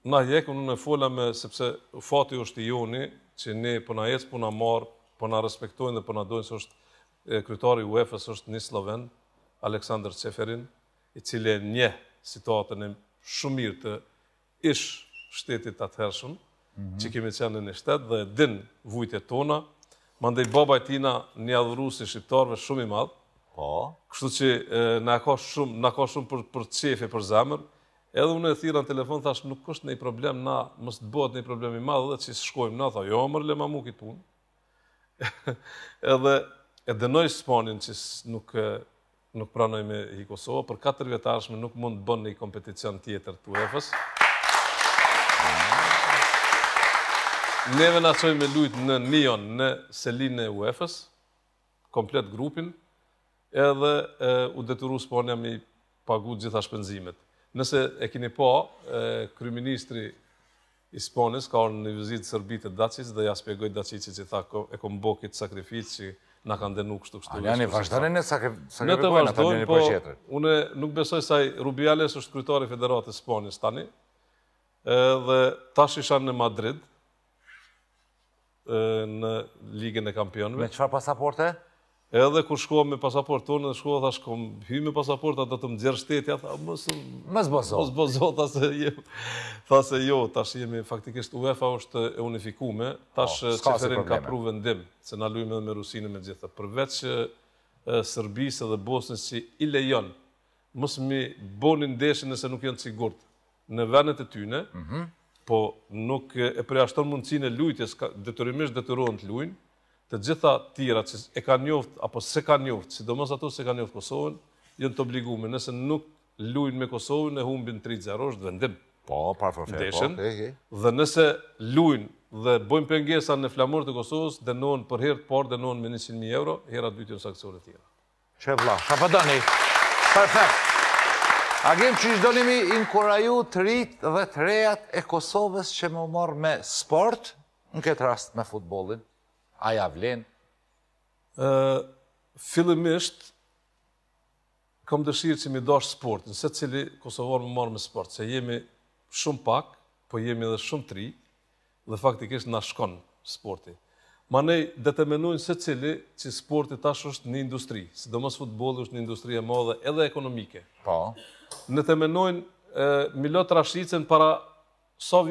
Na jekëm në fola me, sepse fati është i joni, që ne përna po na jetë, për na marë, përna po na respektojnë dhe përna po na dojnë, së është krytari uef UEFA-s është një sloven, Aleksandr Ceferin, i cilje nje situatën e shumirë të ish shtetit të atëhershën, mhm. që kemi qenë në një shtetë dhe din vujtje tona, mandej baba e tina një adhuru si shqiptarve shumë i madhë, Po. Kështu që në ka shumë, ka shumë për, për qefe, për zemër, Edhe unë e thira në telefon, thash, nuk është një problem na, mështë bëhet një problem i madhë dhe që shkojmë na, tha, jo, mërë le mamu këtë punë. edhe e dënoj Spanin që nuk, nuk pranoj me i Kosovë, për 4 vetarëshme nuk mund të bënë një kompeticion tjetër të UEFA-s. Neve na qoj me lujtë në Nion, në selinë e UEFA-s, komplet grupin, edhe u deturu Spania mi pagu gjitha shpenzimet. Nëse e kini po, kryministri Isponës ka orë në vizitë sërbitë të dacis dhe ja spjegojtë dacis që i tha e kom bokit sakrifici që nga kanë denu kështu kështu. A janë i vazhdojnë e sakrifikojnë? Në të vazhdojnë, po, une nuk besoj saj Rubiales është krytori federatë e Sponës tani dhe tash isha në Madrid në ligën e kampionëve. Me qëfar pasaporte? Edhe kur shkova me pasaportën tonë, shkova thash kom hy me pasaportë, ato të më xher shtetja, tha mos mos bozo. Mos bozo ta se jo. Tha se jo, tash jemi faktikisht UEFA është e unifikuar, tash çfarë po, ka pru vendim se na luajmë edhe me Rusinë me gjithë. Përveç që Serbisë dhe Bosnës si i lejon, mos mi boni ndeshin nëse nuk janë sigurt në vendet e tyne, mhm. po nuk e përjashton mundësinë e detyrimisht detyrohen të luajnë të gjitha tira që e ka njoft, apo se ka njoft, si do mësë ato se ka njoft Kosovën, jënë të obligume, nëse nuk lujnë me Kosovën, e humbin 3-0, dhe vendim. Po, parfër fërë, po. po dhe nëse lujnë dhe bojmë pëngesa në flamurët e Kosovës, dhe nënë për herë të parë, dhe nënë me 100.000 euro, herë atë dytë në sakcionet tjera. Që vla, Dani, perfekt. Agim që ishtë donimi inkuraju të rritë dhe të rejat e Kosovës që më morë me sport, në këtë rast me futbolin a ja vlen? Filimisht, fillimisht, kam dëshirë që mi dosh sportin, se cili Kosovar më marë me sport, se jemi shumë pak, po jemi edhe shumë tri, dhe faktikisht në shkon sporti. Ma ne determinojnë se cili që sporti tash është një industri, si do është një industri e modhe edhe ekonomike. Pa. Po. Në temenojnë Milot Rashicën para sa so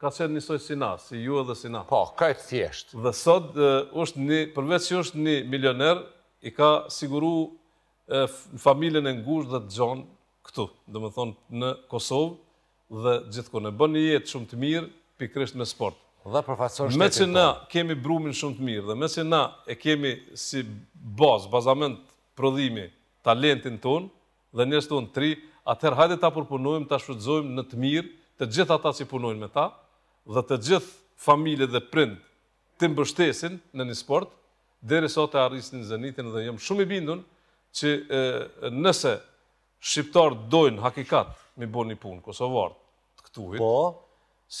ka qenë një soj si na, si ju edhe si na. Po, ka e të thjeshtë. Dhe sot, uh, një, përveç që është një milioner, i ka siguru familjen e ngush dhe të gjonë këtu, dhe më thonë në Kosovë, dhe kone. bën një jetë shumë të mirë, pikrisht me sport. Dhe përfaqësor shtetin. Me që na kemi brumin shumë të mirë, dhe me që na e kemi si bazë, bazament prodhimi, talentin tonë, dhe njështë tonë tri, atëherë hajde ta përpunojmë, ta shfrytëzojmë në të mirë, të gjithë ata që punojnë me ta, dhe të gjithë familje dhe prind të mbështesin në një sport, dhere sot e arrisin zënitin dhe jëmë shumë i bindun që nëse shqiptarë dojnë hakikat me bo një punë kosovarë të këtuhit, po.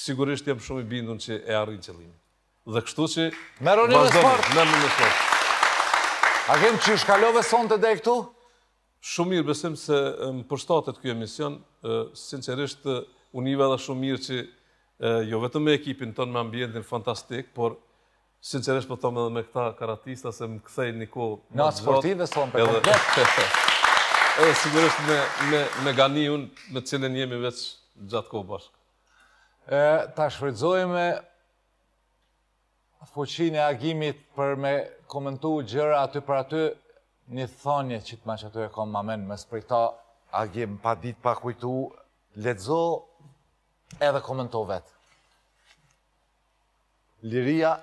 sigurisht jëmë shumë i bindun që e arrin qëllimin. Dhe kështu që... Meroni në sport! Meroni në sport! A kemë që shkallove sonë të dektu? Shumë mirë, besim se më përstatët kjo emision, sinqerisht, unive edhe shumë mirë që jo vetëm me ekipin tonë me ambientin fantastik, por sinceresht për po thomë edhe me këta karatista se më këthej një ko... Në atë sportive, thomë për këtë dhe. Edhe sigurisht me, me, gani unë me cilën jemi veç gjatë kohë bashkë. E, ta shfridzojme fuqin e agimit për me komentu gjëra aty për aty një thonje që të ma që aty e kom më men, me këta agim pa dit, pa kujtu, letëzohë edhe komento vetë. Liria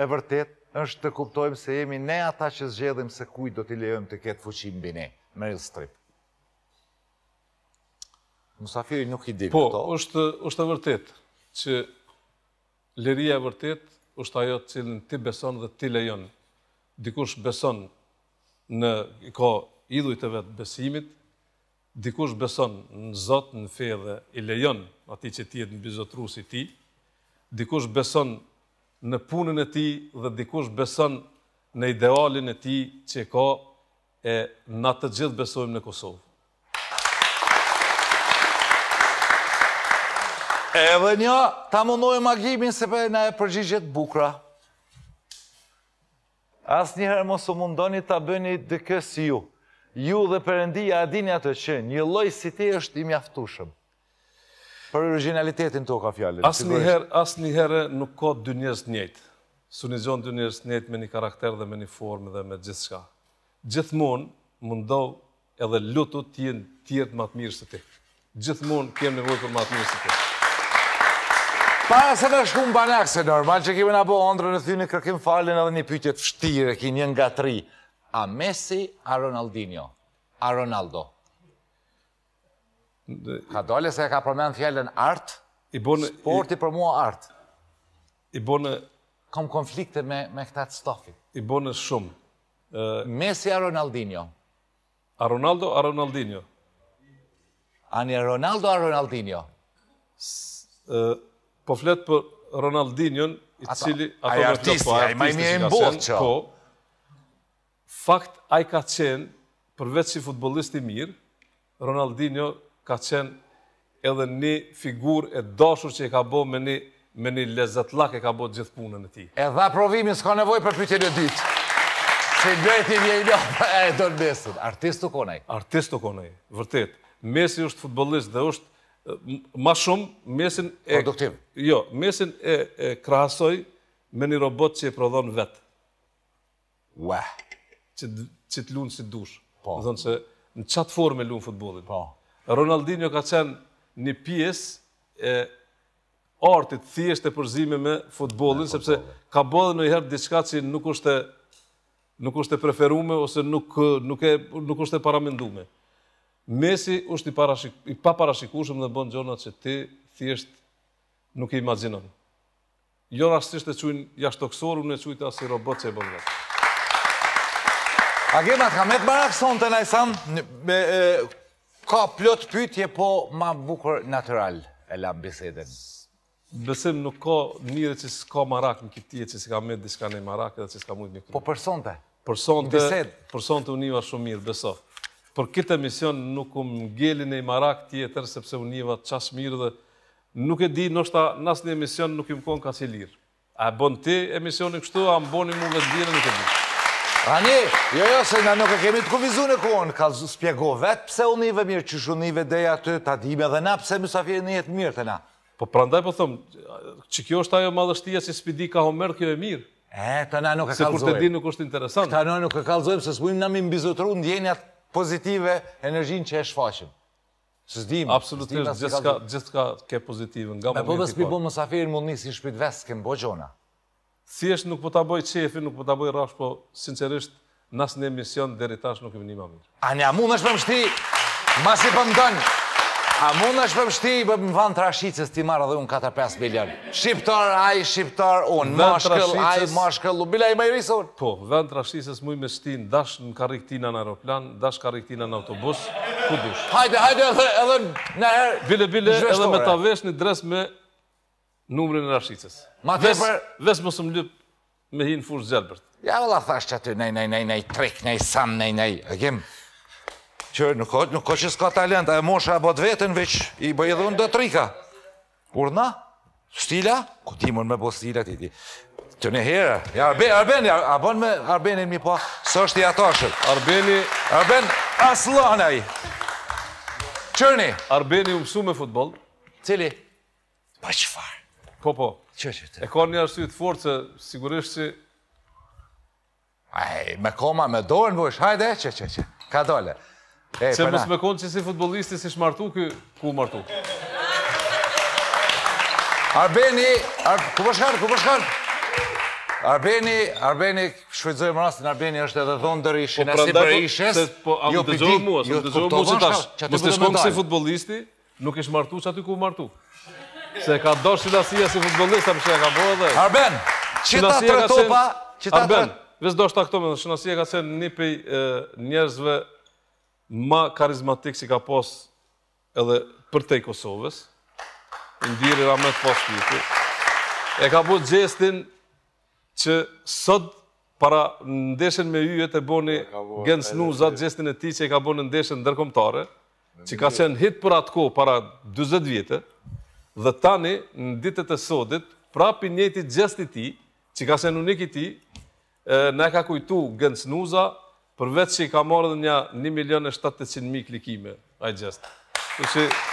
e vërtet është të kuptojmë se jemi ne ata që zgjedhim se kuj do t'i lejëm të ketë fuqim bine, Meryl Strip. Musafiri nuk i dimë po, këto. Po, është, është e vërtet që liria e vërtet është ajo të cilën ti beson dhe ti lejon. Dikush beson në, ka idhujt e vetë besimit, dikush beson në Zot, në fe dhe i lejon ati që ti e në bizotru si ti, dikush beson në punën e ti dhe dikush beson në idealin e ti që ka e na të gjithë besojmë në Kosovë. E dhe një, ta mundohi ma gjimin se për në e përgjigjet bukra. Asë njëherë mos u mundoni ta bëni dhe kësë ju ju dhe përëndia adini atë që një loj si ti është i mjaftushëm. Për originalitetin të oka fjallit. As një herë nuk ka dy njërës njëtë. Su një gjonë dy njërës njëtë me një karakter dhe me një formë dhe me gjithë shka. mund mundohë edhe lutu të jenë tjertë matë mirë së ti. Gjithmonë kem nevojë për matë mirë së ti. Para se të shkumë banak, se normal që kime nga bo ondrë në thyni kërkim falin edhe një pyqet fështire, ki një nga tri a Messi, a Ronaldinho, a Ronaldo. Ka dole se ka përmenë fjallën artë, sporti për mua artë. I bënë... Kom konflikte me, me këta të stofi. I bënë shumë. Messi, a Ronaldinho. A Ronaldo, a Ronaldinho. A një Ronaldo, a Ronaldinho. Po fletë për Ronaldinho, i cili... Aja artisti, a i majmi e mbotë që. Po, fakt ai ka qenë, përveç si futbolist i mirë, Ronaldinho ka qenë edhe një figur e dashur që i ka bo me një, me një lezet lak e ka bo gjithë punën e ti. E dha provimin, s'ka nevoj për pytje e ditë. Se gëti një një e do në besën. Artistu konej. Artistu konej, vërtet. Mesi është futbolist dhe është ma shumë mesin e... Produktiv. Jo, mesin e, e krasoj me një robot që i prodhon vetë. Wow që që të lunë si dush. Po. thonë se në çat formë lun futbollin. Po. Ronaldinho ka qenë një pjesë e artit thjesht e përzime me futbollin sepse futbolin. në bërë herë diçka që nuk është nuk është e preferuar ose nuk nuk e nuk është e paramenduar. Messi është i parashik i dhe bën gjëra që ti thjesht nuk jo e imagjinon. Jo rastisht e çuin jashtë unë e çuit si i robot që e bën vetë. A gjema të kamet barak sonë të najsam, ka plot pytje po ma bukur natural e la biseden. Besim nuk ka mire që s'ka marak në këtje, që s'ka me diska në marak edhe që s'ka mujtë një kërë. Po përson të? Përson të, përson të univa shumë mirë, beso. Për këtë emision nuk um mgeli në marak tjetër sepse univa qasë mirë dhe nuk e di nështë nësë një emision nuk i mkon ka që lirë. A bënë ti emisionin kështu, a më boni mu vetë në këtë e Ani, jo jo, se na nuk e kemi të kuvizu në kuon, ka spjego vetë pse u mirë, që shu njive deja të të adhime dhe na, pse mësafirë jetë mirë të na. Po prandaj po thëmë, që kjo është ajo madhështia si spidi ka homerë, kjo e mirë. E, të na nuk e kalzojmë. Se kur të di nuk është interesant. Ta na nuk e kalzojmë, se s'bujmë na mi mbizotru në djenjat pozitive energjin që e shfaqim. Së zdim. Absolutisht, gjithë ka ke pozitive. nga po s'pi mund një si shpit thjesht nuk po ta bëj çefin, nuk po ta bëj rrafsh, po sinqerisht nas në emision deri tash nuk e vini më mirë. A ne mundesh për mështi? Masi po mndon. A mundesh për mështi? Po më vën trashicës ti marr edhe un 4-5 milion. Shqiptar, ai shqiptar, un mashkull, ai mashkull, u bila i majrisun. Po, vën trashicës shumë me shtin, dash në karriktina në aeroplan, dash karriktina në autobus, ku dish. Hajde, hajde edhe edhe na herë. Bile bile edhe me ta vesh në dres me numrin e rashicës. Ma të për... Vesë më së më me hinë fushë zelbërt. Ja, valla thashtë aty, nej, nej, nej, nej, trik, nej, san, nej, nej, e gjem. Qërë, nuk ko që s'ka talent, e mosha a bot vetën, veç i bëjëdhun do trika. Urna? Stila? Ku ti mund me bo stila, ti ti. Të në herë, ja, Arbeni, Arbeni, a bon me Arbeni mi po, së është i atashër. Arbeni... Arbeni, aslanaj. Qërëni? Arbeni umësu me futbol. Cili? Pa qëfarë? Po, po. Që që të? E ka një ashtu i të forë që sigurisht që... Ej, me koma, me dojnë, në bësh, hajde, që që që, ka dole. Që mës me konë që si futbolisti, si shmartu, kë ku martu? Arbeni, ku përshkarë, po ku përshkarë? Po Arbeni, Arbeni, shvejtëzoj më rastin, Arbeni është edhe dhëndër i shenesi për ishes. Po, prandaj, se po, a më jo, dëgjohë mua, se jo, më dëgjohë po mua që tash, mështë shkomë si futbolisti, nuk ishë martu që aty ku martu. Se ka do shilasia si futbolista për që e ka bërë dhe. Arben, që ta trëto pa? Arben, vis do shta këto me ka se një pëj njerëzve ma karizmatik si ka pos edhe për te i Kosovës. Ndiri Ramet pos E ka bërë gjestin që sot para ndeshen me yjet e boni gjenës nuzat, gjestin e ti që e ka bërë ndeshen ndërkomtare, që ka qenë hit për atë ko para 20 vjetët, Dhe tani, në ditët e sotit, prapi njëti gjesti ti, që ka se në njëki ti, ne ka kujtu gëndës nuza, përveç që i ka marrë dhe një 1.700.000 klikime, a i gjest.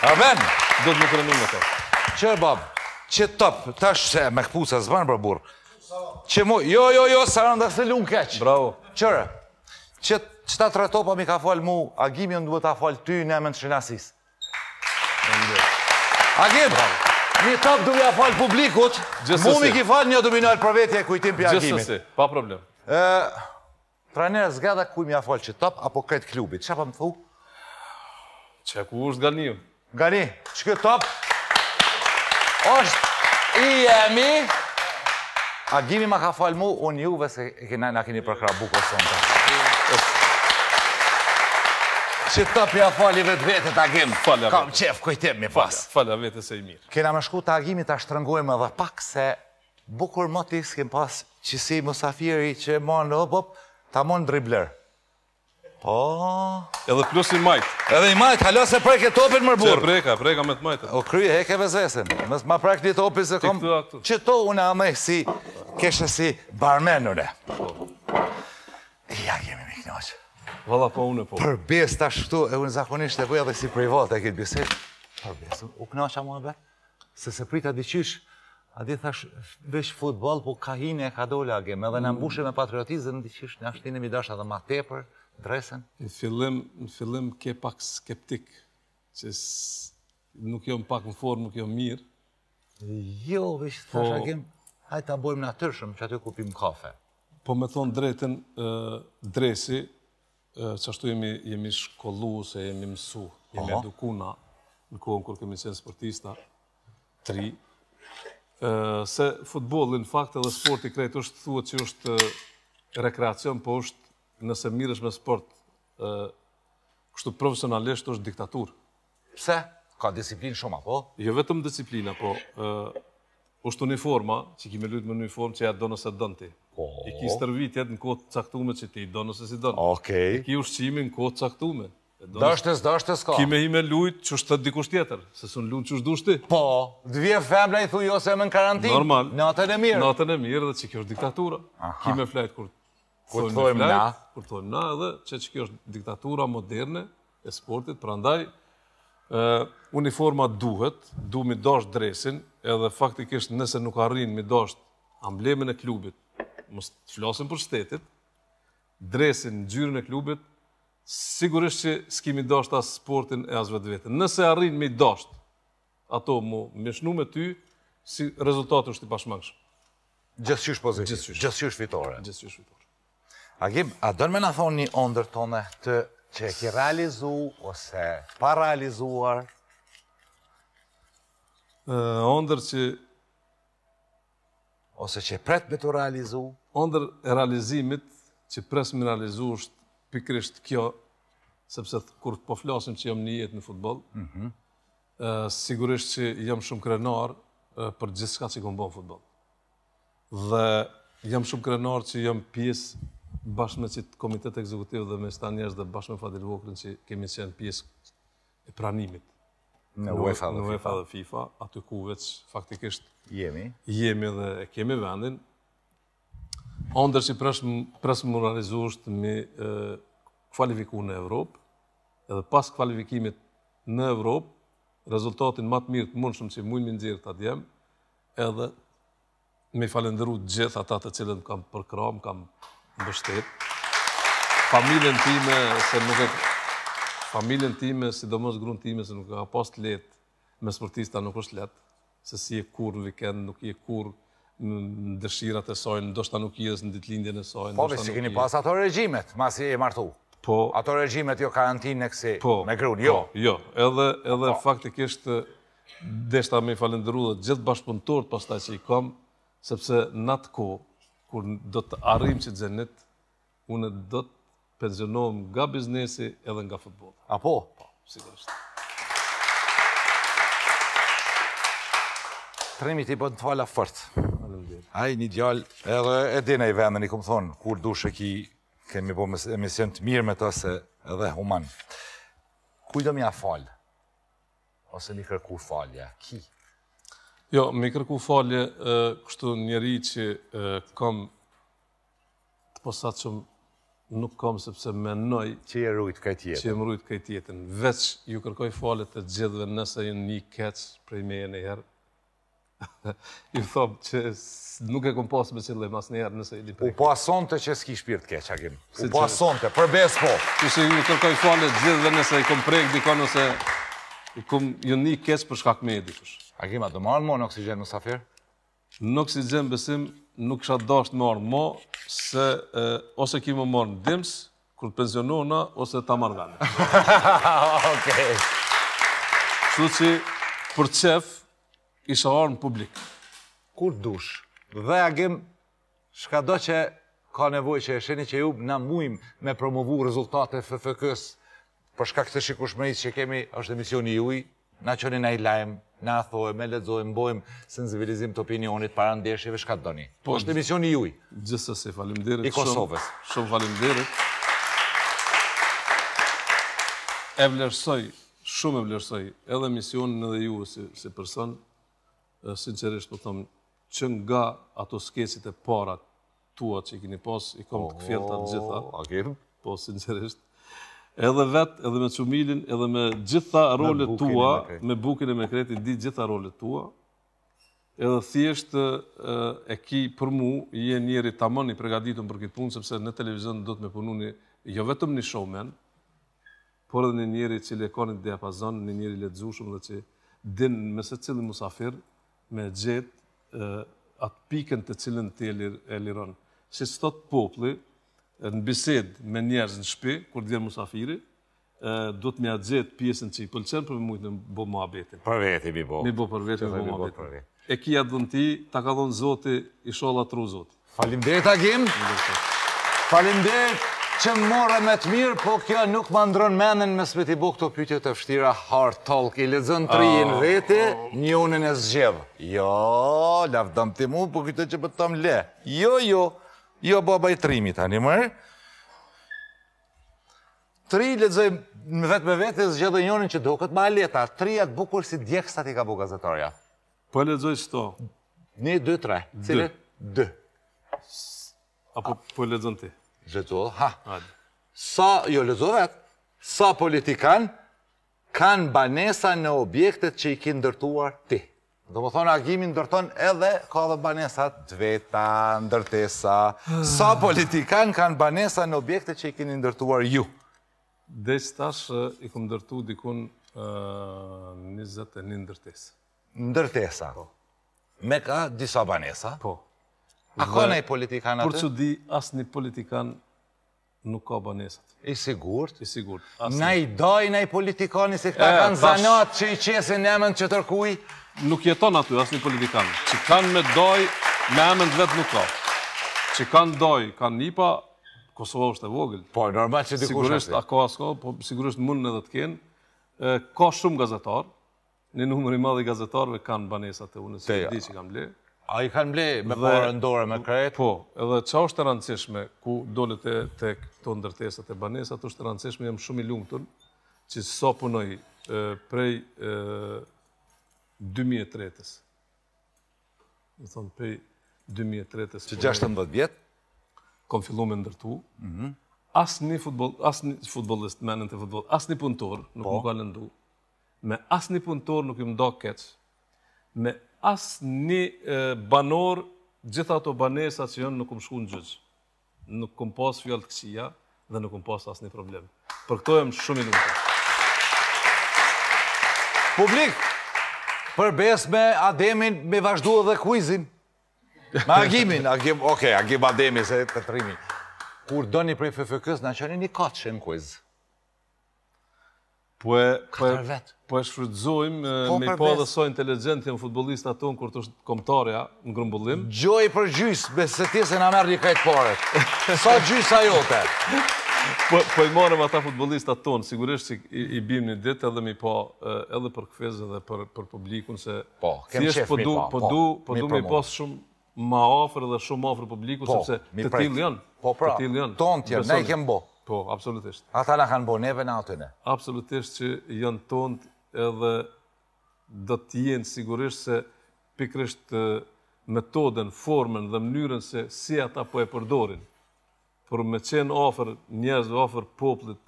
Amen! Do të më të me të. Që e babë, që top, tash se me këpusa zbanë për burë. Që mu, jo, jo, jo, sa rëndë dhe se lunë keqë. Bravo. Qërë, që të të ratopa mi ka falë mu, a gjimion duhet a falë ty në emën të shënë asisë. ndërë. Akim, një top duke a falë publikut, mu mi ki falë një dominal për vetje e kujtim për Akimin. Gjësësi, pa problem. Pra njerë, zgada ku mi a falë që top, apo këtë klubit, që pa më thu? Që ku është gani ju? Gani, që këtë top? është i jemi. Agimi ma ka falë mu, unë juve se në akini për krabu kësë në Gjësësi. Që të pja fali vetë vetë të agim. Falja vetë. Kam qef, kujtem mi pas. Falja vetë se i mirë. Kena me shku të agimit të ashtërëngojme dhe pak se bukur më të iskim pas që si musafiri që e monë në obop, ta monë dribler. Po... Edhe plus i majtë. Edhe i majtë, halos e prejke topin mërbur. Që e prejka, prejka me të majtë. O kry, e ke vezesin. Mësë ma prejke një topin se kom... Që to unë a me si... Keshë si barmenurë. Po. Ja, kemi mi knoqë. Valla po unë po. Për bes ta shtu, e unë zakonisht e bëja dhe si privat e këtë bisej. Për bes, u këna që be, e bërë? Se se prita diqysh, a di thash, vesh futbol, po ka hini e ka dole a gemë, edhe në mm. mbushe me patriotizën, diqysh, në ashtinë mi dasha dhe ma tepër, dresen. Në fillim, në fillim ke pak skeptik, që nuk jo pak në formë, nuk jo mirë. Jo, vesh, thash a po- gemë, hajtë ta bojmë në atërshëm që aty kupim kafe. Po me thonë drejten, dresi, që ashtu jemi shkollu, se jemi mësu, jemi edukuna, në kohën kërë kemi qenë sportista, tri, se futbolin, në fakt, edhe sporti krejt është thua që është rekreacion, po është nëse mirësh me sport, kështu profesionalisht është diktatur. Pse? Ka disiplin shumë, apo? Jo vetëm disiplina, po është uniforma, që kime lujtë me uniform, që ja do nëse dënë ti. Po. E ki stërvit jetë në kohë caktume që ti i donë nëse si donë. Okej. ki ushqimi në kohë caktume. Dashtes, dashtes ka. Ki me hi me lujt që shtë të dikush tjetër, se sun lujt që shtë dushti. Po, dhe vje femla i thuj ose me në karantin. Normal. Natën e mirë. Natën e mirë dhe që kjo është diktatura. Aha. Ki me flajt kur të thojmë na. Kur të thojmë na edhe që që kjo është diktatura moderne e sportit, pra ndaj, uniforma duhet, du mi dosh dresin, edhe faktikisht nëse nuk arrin mi dosh amblemin e klubit, mos të për shtetit, dresin në gjyrën e klubit, sigurisht që s'kimi dasht as sportin e as vetë vetën. Nëse arrin me i dasht, ato mu mishnu me ty, si rezultatë është i pashmangshë. Gjithësysh pozitiv. Gjithësysh. Gjithësysh fitore. Gjithësysh fitore. Agim, a dërme në thonë një ondër tonë të që e ki realizu ose paralizuar? Ondër që ose që pret me të realizu? Ondër e realizimit që pres me realizu është pikrisht kjo, sepse kur të po flasim që jam një jetë në futbol, mhm. sigurisht që jam shumë krenar për gjithë shka që kom bon futbol. Dhe jam shumë krenar që jam pjesë bashkë me qitë komitet ekzekutiv dhe me sta njerës dhe bashkë me Fadil vokrën që kemi qenë pjesë e pranimit. Në UEFA dhe, FIFA. Në UEFA dhe FIFA, aty ku veç faktikisht Jemi. Jemi dhe kemi vendin. Ondër që presë më realizusht me kvalifiku në Evropë, edhe pas kvalifikimit në Evropë, rezultatin matë mirë të mundshëm që mujnë më ndzirë të adjem, edhe me të gjithë atë atë të cilën kam përkram, kam bështet. Familjen time, se nuk e... Familjen time, sidomos grunë time, se nuk ka pas të letë, me sportista nuk është letë se si e kur në vikend, nuk i e kur në dëshirat e sojnë, ndoshta nuk i është në ditë lindjen e sojnë. Po, vështë keni pas ato regjimet, mas i e martu. Po. Ato regjimet jo karantinë kësi po. me grunë, jo. Po, jo, edhe, edhe ishtë po. faktikisht deshta me i falendru dhe gjithë bashkëpunëtorët pas ta që i kom, sepse në atë ko, kur do të arrim që të zenit, unë do të pensionohem nga biznesi edhe nga futbol. Apo? Po, sigurisht. Po. Trimit i bënd të fort. fërt. Aj, një djall, edhe e dina i vendën, i kom thonë, kur du shë ki, kemi bo emision të mirë me të se edhe human. Kuj do mja falë? Ose më kërku falje? ki? Jo, më kërku falë, kështu njeri që kom të posatë nuk kam sepse menoj që e rrujt kaj jetën. Që e rrujt kaj tjetën. ju kërkoj falet të gjithëve nëse ju një keqë prej me e herë, ju thomë që nuk e kom pasë me qëllim asë njerë nëse i li prekë. U po asonë të që s'ki shpirt të Hakim. Si U po asonë të, për besë po. Kështë i kërkoj falë të gjithë dhe nëse i kom prekë, diko nëse i kom ju një keqë për shkak me i dikush. Hakim, a do marën mo në oksigen më safir? Në oksigen besim nuk isha të marën mo, se ose ki më marën dims, kur të pensionona, ose ta marë gane. Okej. Që që për qefë, i orë në publik. Kur dush? Dhe agim, shka do që ka nevoj që e sheni që ju në mujmë me promovu rezultate FFK-së, për shka këtë shikushmërisë që kemi, është misioni juj, na qëni na i lajmë, na thoe, me ledzojmë, në sensibilizim të opinionit para ndeshjeve, shka të doni. Po, është misioni juj. Gjësë se falim I Kosovës. Shumë falim E vlerësoj, shumë e vlerësoj, edhe emisionin edhe ju si person, Sincerisht, po thëmë, që nga ato skecit e para tua që i keni pas, i kom të kfjell të gjitha. A kem? Po, sinqerisht. Edhe vetë, edhe me qumilin, edhe me gjitha rolet tua, me bukin e me kretin, di gjitha rolet tua. Edhe thjesht e ki për mu, i e njeri të amoni pregaditëm për këtë punë, sepse në televizion do të me punu një, jo vetëm një showman, por edhe një njeri që le konit dhe apazon, një njeri le dzushum dhe që din me se cili musafir, me gjithë atë pikën të cilën të e liron. Se së thotë popli, në bised me njerëz në shpi, kur dhjerë musafiri, do të me atë gjithë pjesën që i pëlqenë, për me mujtë në bo më abetin. Për vetë i mi bo. Mi bo për vetë i mi bo më abetin. E kia dhënë ti, ta ka dhënë zoti, i sholla tru zote. Falim dhe Falim dhe që më more me të mirë, po kjo nuk më ndronë menën me së t'i bukë të pytje të fështira hard talk. I lezën tri oh, i në oh. një unën e zgjevë. Jo, lafdam ti mu, po këtë që pëtë po le. Jo, jo, jo, baba i trimi tani mërë. Tri i lezën me vetë me vetë, zgjevë një unën që do këtë ma leta. Tri atë bukur si djekë sa ti ka bukë gazetarja. Po e lezën 1, Një, dë, tre. Dë. Apo po e lezën ti? Zetullo, jo ha. Sa, jo lezo sa politikanë kanë banesa në objektet që i kinë ndërtuar ti. Dhe më thonë, agimin ndërton edhe ka dhe banesat dveta, ndërtesa. Sa politikanë kanë banesa në objektet që i kinë ndërtuar ju? Dhe që tash i këmë ndërtu dikun 21 ndërtesa. Ndërtesa? Po. Me ka disa banesa? Po. Po. A ka nëjë politikan atë? Por që di, asë një politikan nuk ka banesat. I sigurt? I sigurt. Në i doj në i politikani se këta kanë zanat që i qesin emën që tërkuj? Nuk jeton aty, asë një politikan. Që kanë me doj, me emën të vetë nuk ka. Që kanë doj, kanë një pa, Kosovo është e vogël. Po, normal që dikush është. A ka asko, po sigurisht mund në edhe të kenë. Ka shumë gazetarë, një numëri madhe gazetarëve kanë banesat e unë, si të di që kam blerë. A i kanë mle me përë ndore me kretë? Po, edhe qa është të rëndësishme, ku dole të të këto ndërtesat e banesat, është të rëndësishme, jam shumë i lungë tënë, që s'o punoj prej 2003-ës. Në thonë prej 2003-ës. Që 16 vjetë? Kom fillu me ndërtu. Mhm. Asë një futbolist, menën të futbol, asë një punëtor, nuk po. më ka lëndu, me asë një punëtor nuk i më do keqë, me asë një banor gjitha të banesa që jënë nuk këmë shku në gjyqë. Nuk këmë posë fjallë të kësia dhe nuk këmë posë asë një problem. Për këto e më shumë i lukë. Publik, për besme, ademin, me vazhdu edhe kuizin. Me agimin, oke, okay, agim ademi, se të të rrimi. Kur do një prej FFK-s, në qëni një kotë që në kuizë. Po e... Po e... Po e shfrydzojmë po, me i po dhe so inteligent futbolista tonë kërë të është komptarja në grëmbullim. Gjoj për gjysë, besë se në mërë një kajtë Sa gjysë a jote? Po, po i marëm ata futbolista tonë, sigurisht që i bim një ditë edhe mi po edhe për këfezë dhe për publikun se... Po, kem qef po mi po, po. Po du mi po shumë ma ofrë dhe shumë ofrë publikun, sepse të tilë janë. Po, pra, tonë tjerë, ne i kem bo. Po, absolutisht. Ata në kanë bërë neve në atyne? Absolutisht që janë tonë edhe do të jenë sigurisht se pikrisht metoden, formën dhe mënyrën se si ata po e përdorin. Por me qenë ofër njerëzve, ofër poplit,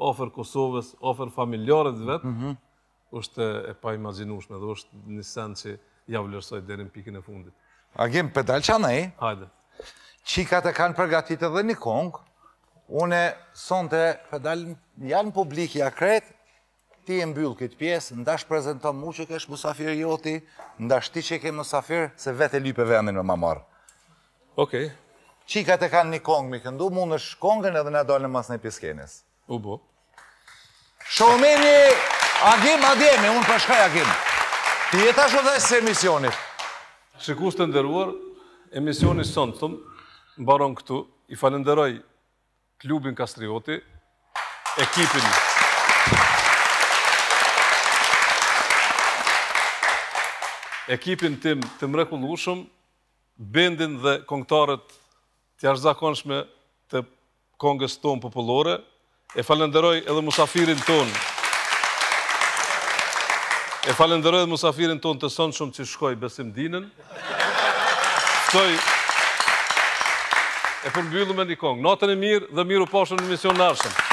ofër Kosovës, ofër familjarët vetë, mhm. është e pa imaginushme dhe është një sen që ja vlerësoj në pikën e fundit. A gjemë pedal që anë e? Hajde. Qikat e kanë përgatit edhe një kongë, une sonte për dalë janë publik i akret, ti e mbyllë këtë pjesë, ndash prezenton mu që kesh musafir joti, ndash ti që ke musafir, se vetë e lype vendin me mamarë. Okej. Qikat e kanë një kongë mi këndu, mund është kongën edhe në dalën në mas në piskenis. U bo. Shomini, agim, ademi, unë përshkaj po agim. Ti jeta shumë dhe se emisionit. Shikus të ndërruar, emisionit sonë, thëmë, baron këtu, i falenderoj klubin Kastrioti, ekipin. Ekipin tim të mrekullushëm, bendin dhe kongtarët të jashtë zakonshme të kongës tonë popullore, e falenderoj edhe musafirin tonë. E falenderoj edhe musafirin tonë të sonë shumë që shkoj besim dinën. Shkoj e përmbyllu me një kongë. Natën e mirë dhe miru poshën në mision në arshëm.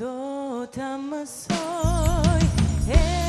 Do të mësoj e